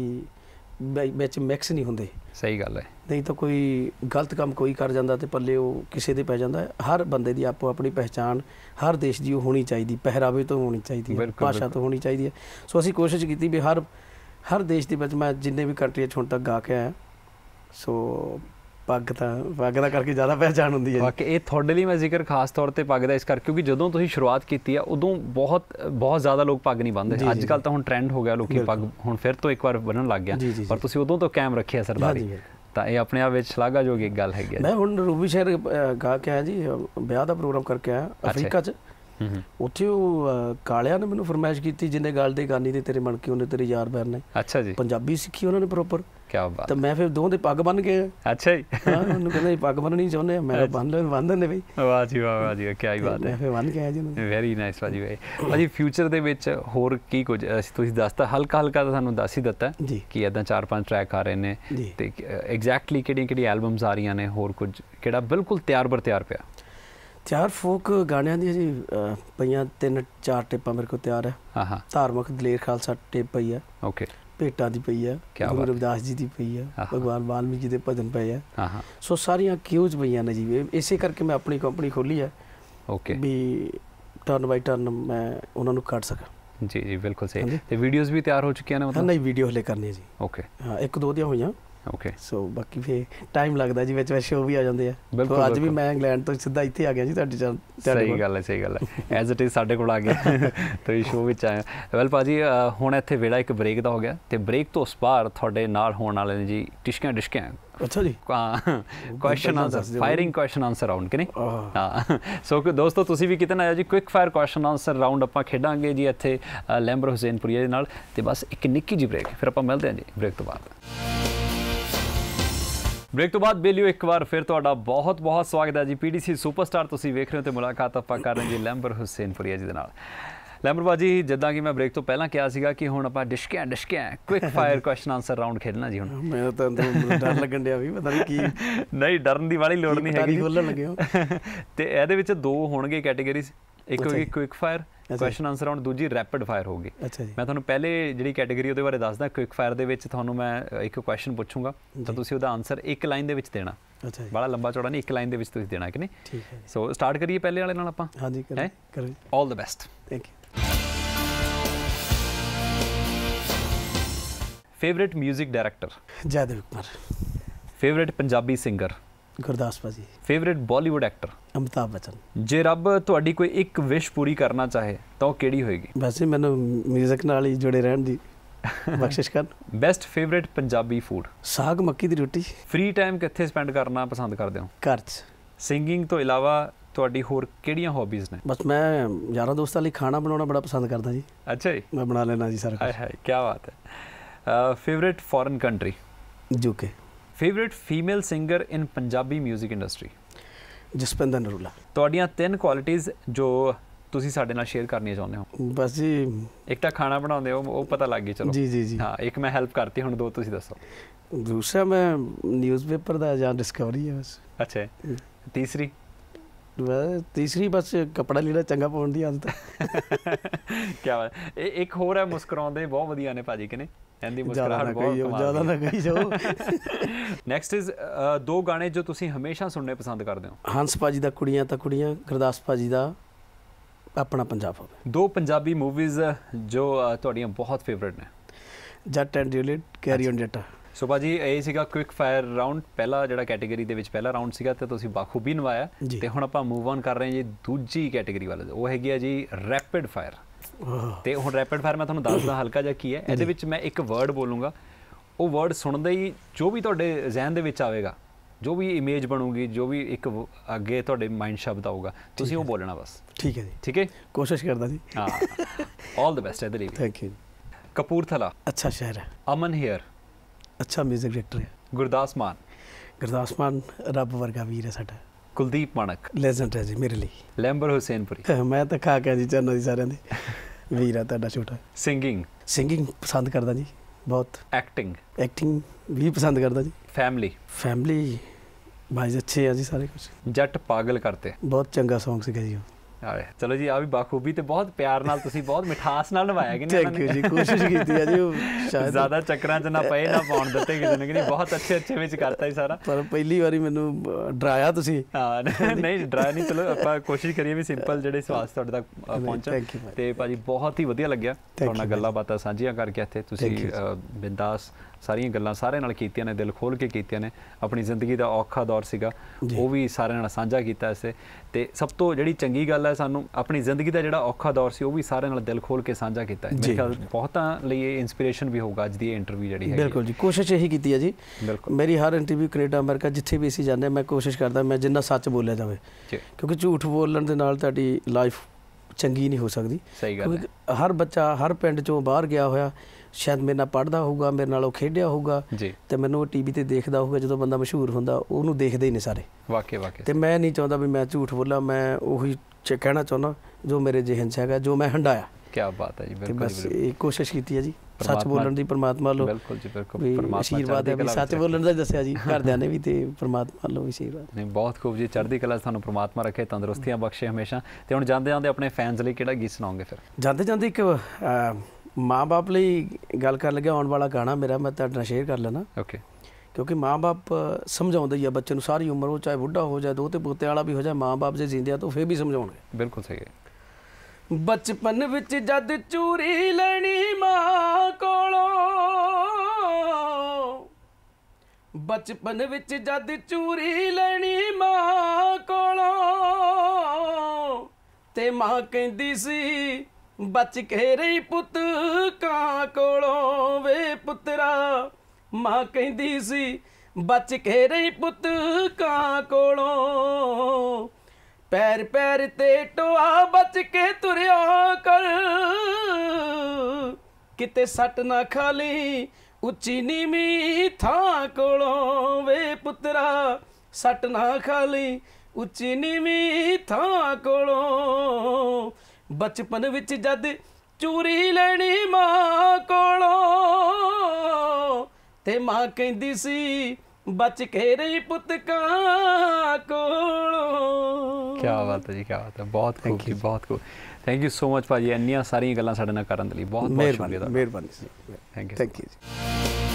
ਵਿੱਚ ਮਿਕਸ ਨਹੀਂ ਹੁੰਦੇ ਸਹੀ ਗੱਲ ਹੈ ਨਹੀਂ ਤਾਂ ਕੋਈ ਗਲਤ ਕੰਮ ਕੋਈ ਕਰ ਜਾਂਦਾ ਤੇ ਪੱਲੇ ਉਹ ਕਿਸੇ ਦੇ ਪੈ ਜਾਂਦਾ ਹਰ ਬੰਦੇ ਦੀ ਆਪੋ ਆਪਣੀ ਪਹਿਚਾਨ ਹਰ ਦੇਸ਼ ਦੀ ਹੋਣੀ ਚਾਹੀਦੀ ਪਹਿਰਾਵੇ ਤੋਂ ਹੋਣੀ ਚਾਹੀਦੀ ਹੈ ਭਾਸ਼ਾ ਤੋਂ ਹੋਣੀ ਚਾਹੀਦੀ ਹੈ ਸੋ ਅਸੀਂ ਕੋਸ਼ਿਸ਼ ਕੀਤੀ ਵੀ ਹਰ ਹਰ ਦੇਸ਼ ਦੇ ਵਿੱਚ ਮੈਂ ਜਿੰਨੇ ਵੀ ਕੰਟਰੀਆਂ 'ਚ ਹੁਣ ਤੱਕ ਗਾ ਕੇ ਆਇਆ ਸੋ ਪੱਗ ਤਾਂ ਪੱਗ ਦਾ ਕਰਕੇ ਜ਼ਿਆਦਾ ਪਹਿਚਾਣ ਹੁੰਦੀ ਹੈ ਵਾਕਈ ਇਹ ਤੁਹਾਡੇ ਲਈ ਮੈਂ ਜ਼ਿਕਰ ਖਾਸ ਤੌਰ ਤੇ ਪੱਗ ਦਾ ਇਸ ਕਰਕੇ ਕਿਉਂਕਿ ਜਦੋਂ ਤੁਸੀਂ ਸ਼ੁਰੂਆਤ ਕੀਤੀ ਆ ਉਦੋਂ ਬਹੁਤ ਬਹੁਤ ਜ਼ਿਆਦਾ ਲੋਕ ਪੱਗ ਨਹੀਂ ਬੰਨਦੇ ਅੱਜ ਕੱਲ ਤਾਂ ਹੁਣ ਟ੍ਰੈਂਡ ਹੋ ਗਿਆ ਲੋਕੀ ਪੱਗ ਹੁਣ ਫਿਰ ਤੋਂ ਇੱਕ ਵਾਰ ਬੰਨਣ ਲੱਗ ਗਿਆ ਪਰ ਤੁਸੀਂ ਉਦੋਂ ਤੋਂ ਕੈਮ ਰੱਖਿਆ ਸਰਦਾਰੀ ਤਾਂ ਇਹ ਆਪਣੇ ਆਪ ਵਿੱਚ ਸ਼ਲਾਘਾਯੋਗ ਇੱਕ ਗੱਲ ਹੈਗੀ ਮੈਂ ਹੁਣ ਰੂਬੀ ਸ਼ਹਿਰ ਗਾ ਕੇ ਆਇਆ ਜੀ ਵਿਆਹ ਦਾ ਪ੍ਰੋਗਰਾਮ ਕਰਕੇ ਆਇਆ ਅਫਰੀਕਾ 'ਚ ਉੱਥੇ ਉਹ ਕਾਲਿਆਂ ਨੇ ਮੈਨੂੰ ਫਰਮਾਇਸ਼ ਕੀਤੀ ਜਿੰਨੇ ਗੱਲ ਦੇ ਗਾਨੀ ਦੇ ਤੇਰੇ ਮਣ ਕੇ ਉਹਨੇ ਤੇਰੇ ਯਾਰ ਬੈਰ ਨੇ ਅੱਛਾ ਜੀ ਪੰਜਾਬੀ ਸਿੱਖੀ ਉਹਨਾਂ ਨੇ ਪ੍ਰੋਪਰ ਕੀ ਬਾਤ ਤਾਂ ਮੈਂ ਫਿਰ ਦੋਹਾਂ ਦੇ ਪੱਗ ਬੰਨ ਕੇ ਅੱਛਾ ਜੀ ਹਾਂ ਉਹਨੂੰ ਕਹਿੰਦਾ ਪੱਗ ਬੰਨਣੀ ਚਾਹੁੰਦੇ ਮੈਂ ਬੰਨ ਲੈ ਬੰਨ ਦੇ ਬਈ ਵਾਹ ਜੀ ਵਾਹ ਵਾਹ ਜੀ ਕੀ ਬਾਤ ਹੈ ਫਿਰ ਬੰਨ ਕੇ ਆਇਆ ਜੀ ਉਹਨੂੰ ਵੈਰੀ ਨਾਈਸ ਵਾਜੀ ਵਾਹ ਜੀ ਫਿਊਚਰ ਦੇ ਵਿੱਚ ਹੋਰ ਕੀ ਕੁਝ ਤੁਸੀਂ ਦੱਸਤਾ ਹਲਕਾ ਹਲਕਾ ਤਾਂ ਸਾਨੂੰ ਦੱਸ ਹੀ ਦਿੱਤਾ ਕਿ ਇਦਾਂ ਚਾਰ ਪੰਜ ਟਰੈਕ ਆ ਰਹੇ ਨੇ ਤੇ ਐਗਜ਼ੈਕਟਲੀ ਕਿਹੜੀ ਕਿਹੜੀ ਐਲਬਮਸ ਆ ਰਹੀਆਂ ਨੇ ਹੋਰ ਕੁਝ ਕਿਹੜਾ ਬਿਲਕੁਲ ਤਿਆਰ ਬਰ ਤਿਆਰ ਪਿਆ ਚਾਰ ਫੋਕ ਗਾਣਿਆਂ ਦੀ ਜੀ ਪਈਆਂ ਤਿੰਨ ਚਾਰ ਟੇਪਾਂ ਮੇਰੇ ਕੋਲ ਤਿਆਰ ਹੈ ਹਾਂ ਹਾਂ ਧਾਰਮਿਕ ਦਲੇਰ ਖਾਲਸਾ ਟੇਪ ਪਈ ਹੈ ਓਕੇ ਭੇਟਾਂ ਦੀ ਪਈ ਹੈ ਗੁਰੂ ਰਵਿਦਾਸ ਜੀ ਦੀ ਪਈ ਹੈ ਭਗਵਾਨ ਜੀ ਦੇ ਭਜਨ ਪਏ ਹੈ ਹਾਂ ਹਾਂ ਸੋ ਸਾਰੀਆਂ ਕਿਊਜ਼ ਪਈਆਂ ਨੇ ਜੀ ਇਸੇ ਕਰਕੇ ਮੈਂ ਆਪਣੀ ਕੰਪਨੀ ਖੋਲੀ ਹੈ ਓਕੇ ਵੀ ਟਰਨ ਬਾਈ ਟਰਨ ਮੈਂ ਉਹਨਾਂ ਨੂੰ ਕੱਢ ਸਕਾਂ ਜੀ ਜੀ ਬਿਲਕੁਲ ਸਹੀ ਤੇ ਵੀਡੀਓਜ਼ ਵੀ ਤਿਆਰ ਹੋ ਚੁੱਕੀਆਂ ਨੇ ਮਤਲਬ ਨਹੀਂ ਵੀਡੀਓ ਹਲੇ ਕਰਨੀ ਹੈ ਜੀ ਓਕੇ ਹਾਂ ਇੱਕ ਦੋ ਦੀਆਂ ਹੋਈਆਂ ਓਕੇ ਸੋ ਬਾਕੀ ਫੇ ਟਾਈਮ ਲੱਗਦਾ ਜੀ ਵਿੱਚ ਵਿੱਚ ਸ਼ੋਅ ਵੀ ਆ ਜਾਂਦੇ ਆ ਬਿਲਕੁਲ ਅੱਜ ਵੀ ਮੈਂ ਇੰਗਲੈਂਡ ਤੋਂ ਸਿੱਧਾ ਇੱਥੇ ਆ ਗਿਆ ਜੀ ਤੁਹਾਡੇ ਚੈਨਲ ਸਹੀ ਗੱਲ ਹੈ ਸਹੀ ਗੱਲ ਹੈ ਐਜ਼ ਇਟ ਇਜ਼ ਸਾਡੇ ਕੋਲ ਆ ਗਿਆ ਤੇ ਸ਼ੋਅ ਵਿੱਚ ਆਇਆ ਵੈਲ ਪਾਜੀ ਹੁਣ ਇੱਥੇ ਵੇੜਾ ਇੱਕ ਬ੍ਰੇਕ ਦਾ ਹੋ ਗਿਆ ਤੇ ਬ੍ਰੇਕ ਤੋਂ ਉਸ ਪਾਰ ਤੁਹਾਡੇ ਨਾਲ ਹੋਣ ਵਾਲੇ ਨੇ ਜੀ ਟਿਸ਼ਕਾਂ ਡਿਸ਼ਕਾਂ ਅੱਛਾ ਜੀ question answer firing question answer round ਕਿ ਨਹੀਂ ਹਾਂ ਸੋ ਦੋਸਤੋ ਤੁਸੀਂ ਵੀ ਕਿਤੇ ਨਾ ਆਇਆ ਜੀ quick fire question answer round ਆਪਾਂ ਖੇਡਾਂਗੇ ਜੀ ਇੱਥੇ ਲੈਂਬਰ ਹੁਸੈਨਪੁਰੀਆ ਦੇ ਨਾਲ ਤੇ ਬਸ ਇੱਕ ਨਿੱਕੀ ਜੀ ਬ੍ਰੇਕ ਫਿਰ ਆਪਾਂ ਮਿਲਦੇ ਹਾਂ ਜੀ ਬ੍ਰੇਕ ਤੋਂ ਬਾਅਦ ਬ੍ਰੇਕ ਤੋਂ ਬਾਅਦ ਬੇਲਿਓ ਇੱਕ ਵਾਰ ਫਿਰ ਤੁਹਾਡਾ ਬਹੁਤ ਬਹੁਤ ਸਵਾਗਤ ਹੈ ਜੀ ਪੀਡੀਸੀ ਸੁਪਰਸਟਾਰ ਤੁਸੀਂ ਵੇਖ ਰਹੇ ਹੋ ਤੇ ਮੁਲਾਕਾਤ ਆਪਾਂ ਕਰ ਰਹੇ ਜੀ ਲੈਂਬਰ ਹੁਸੈਨਪੁਰੀਆ ਜੀ ਦੇ ਨਾਲ ਲੈਂਬਰ ਬਾਜੀ ਜਿੱਦਾਂ ਕਿ ਮੈਂ ਬ੍ਰੇਕ ਤੋਂ ਪਹਿਲਾਂ ਕਿਹਾ ਸੀਗਾ ਕਿ ਹੁਣ ਆਪਾਂ ਡਿਸ਼ਕਿਆ ਡਿਸ਼ਕਿਆ quick fire question answer round ਖੇਡਣਾ ਜੀ ਹੁਣ ਮੈਨੂੰ ਤਾਂ ਡਰ ਲੱਗਣ ਡਿਆ ਵੀ ਪਤਾ ਨਹੀਂ ਕੀ ਨਹੀਂ ਡਰਨ ਦੀ ਵਾਲੀ ਲੋੜ ਨਹੀਂ ਹੈਗੀ ਖੋਲਣ ਲੱਗੇ ਹੋ ਤੇ ਇਹਦੇ ਵਿੱਚ ਦੋ ਹੋਣਗੇ ਕੈਟਾਗਰੀਜ਼ ਇੱਕ ਹੋਗੀ quick fire question answer round ਦੂਜੀ ਰੈਪਿਡ ਫਾਇਰ ਹੋਗੀ ਮੈਂ ਤੁਹਾਨੂੰ ਪਹਿਲੇ ਜਿਹੜੀ ਕੈਟਾਗਰੀ ਉਹਦੇ ਬਾਰੇ ਦੱਸਦਾ ਕੁਇਕ ਫਾਇਰ ਦੇ ਵਿੱਚ ਤੁਹਾਨੂੰ ਮੈਂ ਇੱਕ ਕੁਐਸਚਨ ਪੁੱਛੂੰਗਾ ਤਾਂ ਤੁਸੀਂ ਉਹਦਾ ਆਨਸਰ ਇੱਕ ਲਾਈਨ ਦੇ ਵਿੱਚ ਦੇਣਾ ਅੱਛਾ ਬੜਾ ਲੰਬਾ ਚੌੜਾ ਨਹੀਂ ਇੱਕ ਲਾਈਨ ਦੇ ਵਿੱਚ ਤੁਸੀਂ ਦੇਣਾ ਕਿ ਨਹੀਂ ਸੋ ਸਟਾਰਟ ਕਰੀਏ ਪਹਿਲੇ ਵਾਲੇ ਨਾਲ ਆਪਾਂ ਹਾਂਜੀ ਕਰੀਏ ਕਰੀਏ all the best thank you favourite 뮤직 director Jaidev Kumar favourite Punjabi singer Gurdas ਭਾਜੀ ਫੇਵਰਿਟ ਬਾਲੀਵੁੱਡ ਐਕਟਰ ਅਮਿਤਾਭ ਬਚਨ ਜੇ ਰੱਬ ਤੁਹਾਡੀ ਕੋਈ ਇੱਕ ਵਿਸ਼ ਪੂਰੀ ਕਰਨਾ ਚਾਹੇ ਤਾਂ ਉਹ ਕਿਹੜੀ ਹੋਏਗੀ ਵੈਸੇ ਮੈਨੂੰ 뮤직 ਨਾਲ ਹੀ ਜੁੜੇ ਰਹਿਣ ਦੀ ਬਖਸ਼ਿਸ਼ ਕਰ ਬੈਸਟ ਫੇਵਰਿਟ ਪੰਜਾਬੀ ਫੂਡ ਸਾਗ ਮੱਕੀ ਦੀ ਰੋਟੀ ਫ੍ਰੀ ਟਾਈਮ ਕਿੱਥੇ ਸਪੈਂਡ ਕਰਨਾ ਪਸੰਦ ਕਰਦੇ ਹੋ ਘਰ 'ਚ ਸਿੰਗਿੰਗ ਤੋਂ ਇਲਾਵਾ ਤੁਹਾਡੀ ਹੋਰ ਕਿਹੜੀਆਂ ਹੌਬੀਜ਼ ਨੇ ਬਸ ਮੈਂ ਯਾਰਾਂ ਦੋਸਤਾਂ ਲਈ ਖਾਣਾ ਬਣਾਉਣਾ ਬੜਾ ਪਸੰਦ ਕਰਦਾ ਜੀ ਅੱਛਾ ਜੀ ਮੈਂ ਬਣਾ ਲੈਣਾ ਜੀ ਸਾਰਾ ਕੁਝ ਹਾਏ ਹਾਏ ਕੀ ਬਾਤ ਹੈ favourite foreign country UK favourite female singer in Punjabi 뮤직 industry Jaspinder Narula ਤੁਹਾਡੀਆਂ ਤਿੰਨ ਕੁਆਲਿਟੀਆਂ ਜੋ ਤੁਸੀਂ ਸਾਡੇ ਨਾਲ ਸ਼ੇਅਰ ਕਰਨੀਆਂ ਚਾਹੁੰਦੇ ਹੋ ਬਸ ਜੀ ਇੱਕ ਤਾਂ ਖਾਣਾ ਬਣਾਉਂਦੇ ਹੋ ਉਹ ਪਤਾ ਲੱਗ ਗਿਆ ਚਲੋ ਜੀ ਜੀ ਜੀ ਹਾਂ ਇੱਕ ਮੈਂ ਹੈਲਪ ਕਰਤੀ ਹੁਣ ਦੋ ਤੁਸੀਂ ਦੱਸੋ ਦੂਸਰਾ ਮੈਂ ਨਿਊਜ਼ਪੇਪਰ ਦਾ ਜਾਂ ਡਿਸਕਵਰੀ ਹੈ ਬਸ ਅੱਛਾ ਤੀਸਰੀ ਵਾ ਤੀਸਰੀ ਬਸ ਕਪੜਾ ਲੀੜਾ ਚੰਗਾ ਪਾਉਣ ਦੀ ਆਦਤ ਹੈ ਕੀ ਬਾਤ ਇਹ ਇੱਕ ਹੋਰ ਹੈ ਮੁਸਕਰਾਉਂਦੇ ਬਹੁਤ ਵਧੀਆ ਨੇ ਭਾਜੀ ਕਿਨੇ ਇਹਦੀ ਮੁਸਕਰਾਹਟ ਬਹੁਤ ਕਮਾਲ ਜਿਆਦਾ ਨਾ ਕਹੀ ਜਾਓ ਨੈਕਸਟ ਇਜ਼ ਦੋ ਗਾਣੇ ਜੋ ਤੁਸੀਂ ਹਮੇਸ਼ਾ ਸੁਣਨੇ ਪਸੰਦ ਕਰਦੇ ਹੋ ਹੰਸ ਪਾਜੀ ਦਾ ਕੁੜੀਆਂ ਤਾਂ ਕੁੜੀਆਂ ਗੁਰਦਾਸ ਪਾਜੀ ਦਾ ਆਪਣਾ ਪੰਜਾਬ ਹੋਵੇ ਦੋ ਪੰਜਾਬੀ ਮੂਵੀਜ਼ uh, ਜੋ uh, ਤੁਹਾਡੀਆਂ ਬਹੁਤ ਫੇਵਰਿਟ ਨੇ Jatt and Juliet carry on Jatta so ਭਾਜੀ ਇਹ ਸੀਗਾ ਕੁਇਕ ਫਾਇਰ ਰਾਉਂਡ ਪਹਿਲਾ ਜਿਹੜਾ ਕੈਟਾਗਰੀ ਦੇ ਵਿੱਚ ਪਹਿਲਾ ਰਾਉਂਡ ਸੀਗਾ ਤੇ ਤੁਸੀਂ ਬਾਖੂਬੀ ਨਵਾਇਆ ਤੇ ਹੁਣ ਆਪਾਂ ਮੂਵ ਔਨ ਕਰ ਰਹੇ ਹਾਂ ਜੀ ਦੂਜੀ ਕੈਟਾਗਰੀ ਵਾਲੇ ਉਹ ਹੈਗੀ ਆ ਜੀ ਰੈਪਿਡ ਫਾਇਰ ਤੇ ਹੁਣ ਰੈਪਿਡ ਫਾਇਰ ਮੈਂ ਤੁਹਾਨੂੰ ਦੱਸਦਾ ਹਲਕਾ ਜਿਹਾ ਕੀ ਹੈ ਇਹਦੇ ਵਿੱਚ ਮੈਂ ਇੱਕ ਵਰਡ ਬੋਲੂੰਗਾ ਉਹ ਵਰਡ ਸੁਣਦੇ ਹੀ ਜੋ ਵੀ ਤੁਹਾਡੇ ਜ਼ਿਹਨ ਦੇ ਵਿੱਚ ਆਵੇਗਾ ਜੋ ਵੀ ਇਮੇਜ ਬਣੂਗੀ ਜੋ ਵੀ ਇੱਕ ਅੱਗੇ ਤੁਹਾਡੇ ਮਾਈਂਡ ਸ਼ਬਦ ਆਊਗਾ ਤੁਸੀਂ ਉਹ ਬੋਲਣਾ ਬਸ ਠੀਕ ਹੈ ਜੀ ਠੀਕ ਹੈ ਕੋਸ਼ਿਸ਼ ਕਰਦਾ ਜੀ ਹਾਂ ਆਲ ਦਾ ਬੈਸਟ ਇਹਦੇ ਲਈ ਥੈਂਕ ਯੂ ਕਪੂਰਥਲਾ ਅੱਛਾ ਸ਼ਹਿਰ ਹੈ ਅਮਨ ਹੇਅਰ ਅੱਛਾ 뮤직 ਡਾਇਰੈਕਟਰ ਹੈ ਗੁਰਦਾਸ ਮਾਨ ਗੁਰਦਾਸ ਮਾਨ ਰੱਬ ਵਰਗਾ ਵੀਰ ਹੈ ਸਾਡਾ ਕੁਲਦੀਪ ਮਾਨਕ ਲੈਜੈਂਡ ਹੈ ਜੀ ਮੇਰੇ ਲਈ ਲੈਂਬਰ ਹੁਸੈਨਪੁਰੀ ਮੈਂ ਤਾਂ ਖਾ ਕੇ ਜੀ ਚੰਨ ਦੀ ਸਾਰਿਆਂ ਦੇ ਵੀਰ ਆ ਤੁਹਾਡਾ ਛੋਟਾ ਸਿੰਗਿੰਗ ਸਿੰਗਿੰਗ ਪਸੰਦ ਕਰਦਾ ਜੀ ਬਹੁਤ ਐਕਟਿੰਗ ਐਕਟਿੰਗ ਵੀ ਪਸੰਦ ਕਰਦਾ ਜੀ ਫੈਮਿਲੀ ਫੈਮਿਲੀ ਬਾਈ ਅੱਛੇ ਆ ਜੀ ਸਾਰੇ ਕੁਝ ਜੱਟ ਪਾਗਲ ਕਰਤੇ ਬਹੁਤ ਚੰਗਾ Song ਸੀਗਾ ਜੀ ਆਵੇ ਚਲੋ ਜੀ ਆ ਵੀ ਬਾਖੂਬੀ ਤੇ ਬਹੁਤ ਪਿਆਰ ਨਾਲ ਤੁਸੀਂ ਬਹੁਤ ਮਿਠਾਸ ਨਾਲ ਨਵਾਇਆ ਕਿ ਨਹੀਂ ਥੈਂਕ ਯੂ ਜੀ ਕੋਸ਼ਿਸ਼ ਕੀਤੀ ਹੈ ਜੀ ਸ਼ਾਇਦ ਜ਼ਿਆਦਾ ਚੱਕਰਾਂ 'ਚ ਨਾ ਪਏ ਨਾ ਪਾਉਣ ਦਿੱਤੇ ਕਿ ਨੇ ਕਿ ਨਹੀਂ ਬਹੁਤ ਅੱਛੇ ਅੱਛੇ ਵਿੱਚ ਕਰਤਾ ਜੀ ਸਾਰਾ ਪਰ ਪਹਿਲੀ ਵਾਰੀ ਮੈਨੂੰ ਡਰਾਇਆ ਤੁਸੀਂ ਹਾਂ ਨਹੀਂ ਡਰਾਇਆ ਨਹੀਂ ਚਲੋ ਆਪਾਂ ਕੋਸ਼ਿਸ਼ ਕਰੀਏ ਵੀ ਸਿੰਪਲ ਜਿਹੜੇ ਸਵਾਲ ਤੁਹਾਡੇ ਤੱਕ ਪਹੁੰਚਣ ਤੇ ਭਾਜੀ ਬਹੁਤ ਹੀ ਵਧੀਆ ਲੱਗਿਆ ਤੁਹਾਡਾ ਗੱਲਾਂ ਬਾਤਾਂ ਸਾਂਝੀਆਂ ਕਰਕੇ ਇੱਥੇ ਤੁਸੀਂ ਬਿੰਦਾਸ ਸਾਰੀਆਂ ਗੱਲਾਂ ਸਾਰਿਆਂ ਨਾਲ ਕੀਤੀਆਂ ਨੇ ਦਿਲ ਖੋਲ ਕੇ ਕੀਤੀਆਂ ਨੇ ਆਪਣੀ ਜ਼ਿੰਦਗੀ ਦਾ ਔਖਾ ਦੌਰ ਸੀਗਾ ਉਹ ਵੀ ਸਾਰਿਆਂ ਨਾਲ ਸਾਂਝਾ ਕੀਤਾ ਇਸੇ ਤੇ ਸਭ ਤੋਂ ਜਿਹੜੀ ਚੰਗੀ ਗੱਲ ਹੈ ਸਾਨੂੰ ਆਪਣੀ ਜ਼ਿੰਦਗੀ ਦਾ ਜਿਹੜਾ ਔਖਾ ਦੌਰ ਸੀ ਉਹ ਵੀ ਸਾਰਿਆਂ ਨਾਲ ਦਿਲ ਖੋਲ ਕੇ ਸਾਂਝਾ ਕੀਤਾ ਹੈ ਮੇਰੇ ਖਿਆਲ ਬਹੁਤਾਂ ਲਈ ਇਹ ਇਨਸਪੀਰੇਸ਼ਨ ਵੀ ਹੋਊਗਾ ਅੱਜ ਦੀ ਇਹ ਇੰਟਰਵਿਊ ਜਿਹੜੀ ਹੈ ਬਿਲਕੁਲ ਜੀ ਕੋਸ਼ਿਸ਼ ਇਹੀ ਕੀਤੀ ਹੈ ਜੀ ਮੇਰੀ ਹਰ ਇੰਟਰਵਿਊ ਕੈਨੇਡਾ ਅਮਰੀਕਾ ਜਿੱਥੇ ਵੀ ਅਸੀਂ ਜਾਂਦੇ ਮੈਂ ਕੋਸ਼ਿਸ਼ ਕਰਦਾ ਮੈਂ ਜਿੰਨਾ ਸੱਚ ਬੋਲਿਆ ਜਾਵੇ ਕਿਉਂਕਿ ਝੂਠ ਬੋਲਣ ਦੇ ਨਾਲ ਤੁਹਾਡੀ ਲਾਈਫ ਚੰਗੀ ਨਹੀਂ ਹੋ ਸਕਦੀ ਕਿਉਂਕਿ ਹਰ ਬੱਚਾ ਹਰ ਪਿੰਡ ਚੋਂ ਬਾਹਰ ਗਿਆ ਹੋਇਆ ਸ਼ਾਇਦ ਮੇਰੇ ਨਾਲ ਪੜਦਾ ਹੋਊਗਾ ਮੇਰੇ ਨਾਲ ਉਹ ਖੇਡਿਆ ਹੋਊਗਾ ਤੇ ਮੈਨੂੰ ਉਹ ਟੀਵੀ ਤੇ ਦੇਖਦਾ ਹੋਊਗਾ ਜਦੋਂ ਬੰਦਾ ਮਸ਼ਹੂਰ ਹੁੰਦਾ ਉਹਨੂੰ ਦੇਖਦੇ ਹੀ ਨੇ ਸਾਰੇ ਵਾਕੇ ਵਾਕੇ ਤੇ ਮੈਂ ਨਹੀਂ ਚਾਹੁੰਦਾ ਵੀ ਮੈਂ ਝੂਠ ਬੋਲਾਂ ਮੈਂ ਉਹੀ ਕਹਿਣਾ ਚਾਹੁੰਦਾ ਜੋ ਮੇਰੇ ਜਿਹਨ 'ਚ ਹੈਗਾ ਜੋ ਮੈਂ ਹੰਡਾਇਆ ਕੀ ਬਾਤ ਹੈ ਜੀ ਬਿਲਕੁਲ ਬਸ ਇਹ ਕੋਸ਼ਿਸ਼ ਕੀਤੀ ਹੈ ਜੀ ਸੱਚ ਬੋਲਣ ਦੀ ਪਰਮਾਤਮਾ ਲੋ ਬਿਲਕੁਲ ਜੀ ਬਿਲਕੁਲ ਪਰਮਾਤਮਾ ਆਸ਼ੀਰਵਾਦ ਹੈ ਵੀ ਸੱਚ ਬੋਲਣ ਦਾ ਦੱਸਿਆ ਜੀ ਘਰਦਿਆਂ ਨੇ ਵੀ ਤੇ ਪਰਮਾਤਮਾ ਲੋ ਆਸ਼ੀਰਵਾਦ ਨਹੀਂ ਬਹੁਤ ਖੂਬ ਜੀ ਚੜ੍ਹਦੀ ਕਲਾ ਤੁਹਾਨੂੰ ਪਰਮਾਤਮਾ ਰੱਖੇ ਤੰਦਰੁਸਤੀਆਂ ਬਖਸ਼ੇ ਹਮੇਸ਼ਾ ਤੇ ਹੁਣ ਜਾਂਦੇ ਜਾਂਦੇ ਆਪਣੇ ਫੈਨਸ ਲਈ ਕਿਹੜਾ ਗੀਤ ਸੁਣਾਉਂਗੇ ਫਿਰ ਜਾਂਦੇ ਜਾਂਦੇ ਇੱਕ ਮਾਂ-ਬਾਪ ਲਈ ਗੱਲ ਕਰਨ ਲੱਗਾ ਆਉਣ ਵਾਲਾ ਗਾਣਾ ਮੇਰਾ ਮੈਂ ਤੁਹਾਡੇ ਨਾਲ ਸ਼ੇਅਰ ਕਰ ਲੈਣਾ ਓਕੇ ਕਿਉਂਕਿ ਮਾਂ-ਬਾਪ ਸਮਝਾਉਂਦੇ ਹੀ ਆ ਬੱਚੇ ਨੂੰ ਸਾਰੀ ਉਮਰ ਉਹ ਚਾਹੇ ਬੁੱਢਾ ਹੋ ਜਾਏ ਦੋਤੇ ਪੋਤੇ ਵਾਲਾ ਵੀ ਹੋ ਜਾਏ ਮਾਂ-ਬਾਪ ਜੇ ਜਿੰਦੇ ਆ ਤਾਂ ਫੇਰ ਵੀ ਸਮਝਾਉਣਗੇ ਬਿਲਕੁਲ ਸਹੀ ਹੈ ਬਚਪਨ ਵਿੱਚ ਜਦ ਚੂਰੀ ਲੈਣੀ ਮਾਂ ਕੋਲੋਂ ਬਚਪਨ ਵਿੱਚ ਜਦ ਚੂਰੀ ਲੈਣੀ ਮਾਂ ਕੋਲੋਂ ਤੇ ਮਾਂ ਕਹਿੰਦੀ ਸੀ ਬਚ ਕੇ ਰਹੀ ਪੁੱਤ ਕਾਂ ਕੋਲੋਂ ਵੇ ਪੁੱਤਰਾ ਮਾਂ ਕਹਿੰਦੀ ਸੀ ਬਚ ਕੇ ਰਹੀ ਪੁੱਤ ਕਾਂ ਕੋਲੋਂ ਪੈਰ ਪੈਰ ਤੇ ਟੋਆ ਬਚ ਕੇ ਤੁਰਿਆ ਕਰ ਕਿਤੇ ਸੱਟ ਨਾ ਖਾ ਲਈ ਉੱਚੀ ਨੀਵੀਂ ਥਾਂ ਕੋਲੋਂ ਵੇ ਪੁੱਤਰਾ ਸੱਟ ਨਾ ਖਾ ਲਈ ਉੱਚੀ ਨੀਵੀਂ ਥਾਂ ਕੋਲੋਂ ਬਚਪਨ ਵਿੱਚ ਜਦ ਚੂਰੀ ਲੈਣੀ ਮਾਂ ਕੋਲੋਂ ਤੇ ਮਾਂ ਕਹਿੰਦੀ ਸੀ ਬਚ ਕੇ ਰਹੀ ਪੁੱਤ ਕਾ ਕੋਲੋਂ ਕੀ ਬਾਤ ਹੈ ਜੀ ਕੀ ਬਾਤ ਹੈ ਬਹੁਤ ਥੈਂਕ ਯੂ ਬਹੁਤ ਕੋ ਥੈਂਕ ਯੂ ਸੋ ਮਚ ਭਾਜੀ ਇੰਨੀਆਂ ਸਾਰੀਆਂ ਗੱਲਾਂ ਸਾਡੇ ਨਾਲ ਕਰਨ ਦੇ ਲਈ ਬਹੁਤ ਬਹੁਤ ਸ਼ੁਕਰੀਆ ਮਿਹਰਬਾਨੀ ਮਿਹਰਬਾਨੀ ਥੈਂਕ ਯੂ ਥੈਂਕ ਯੂ ਜੀ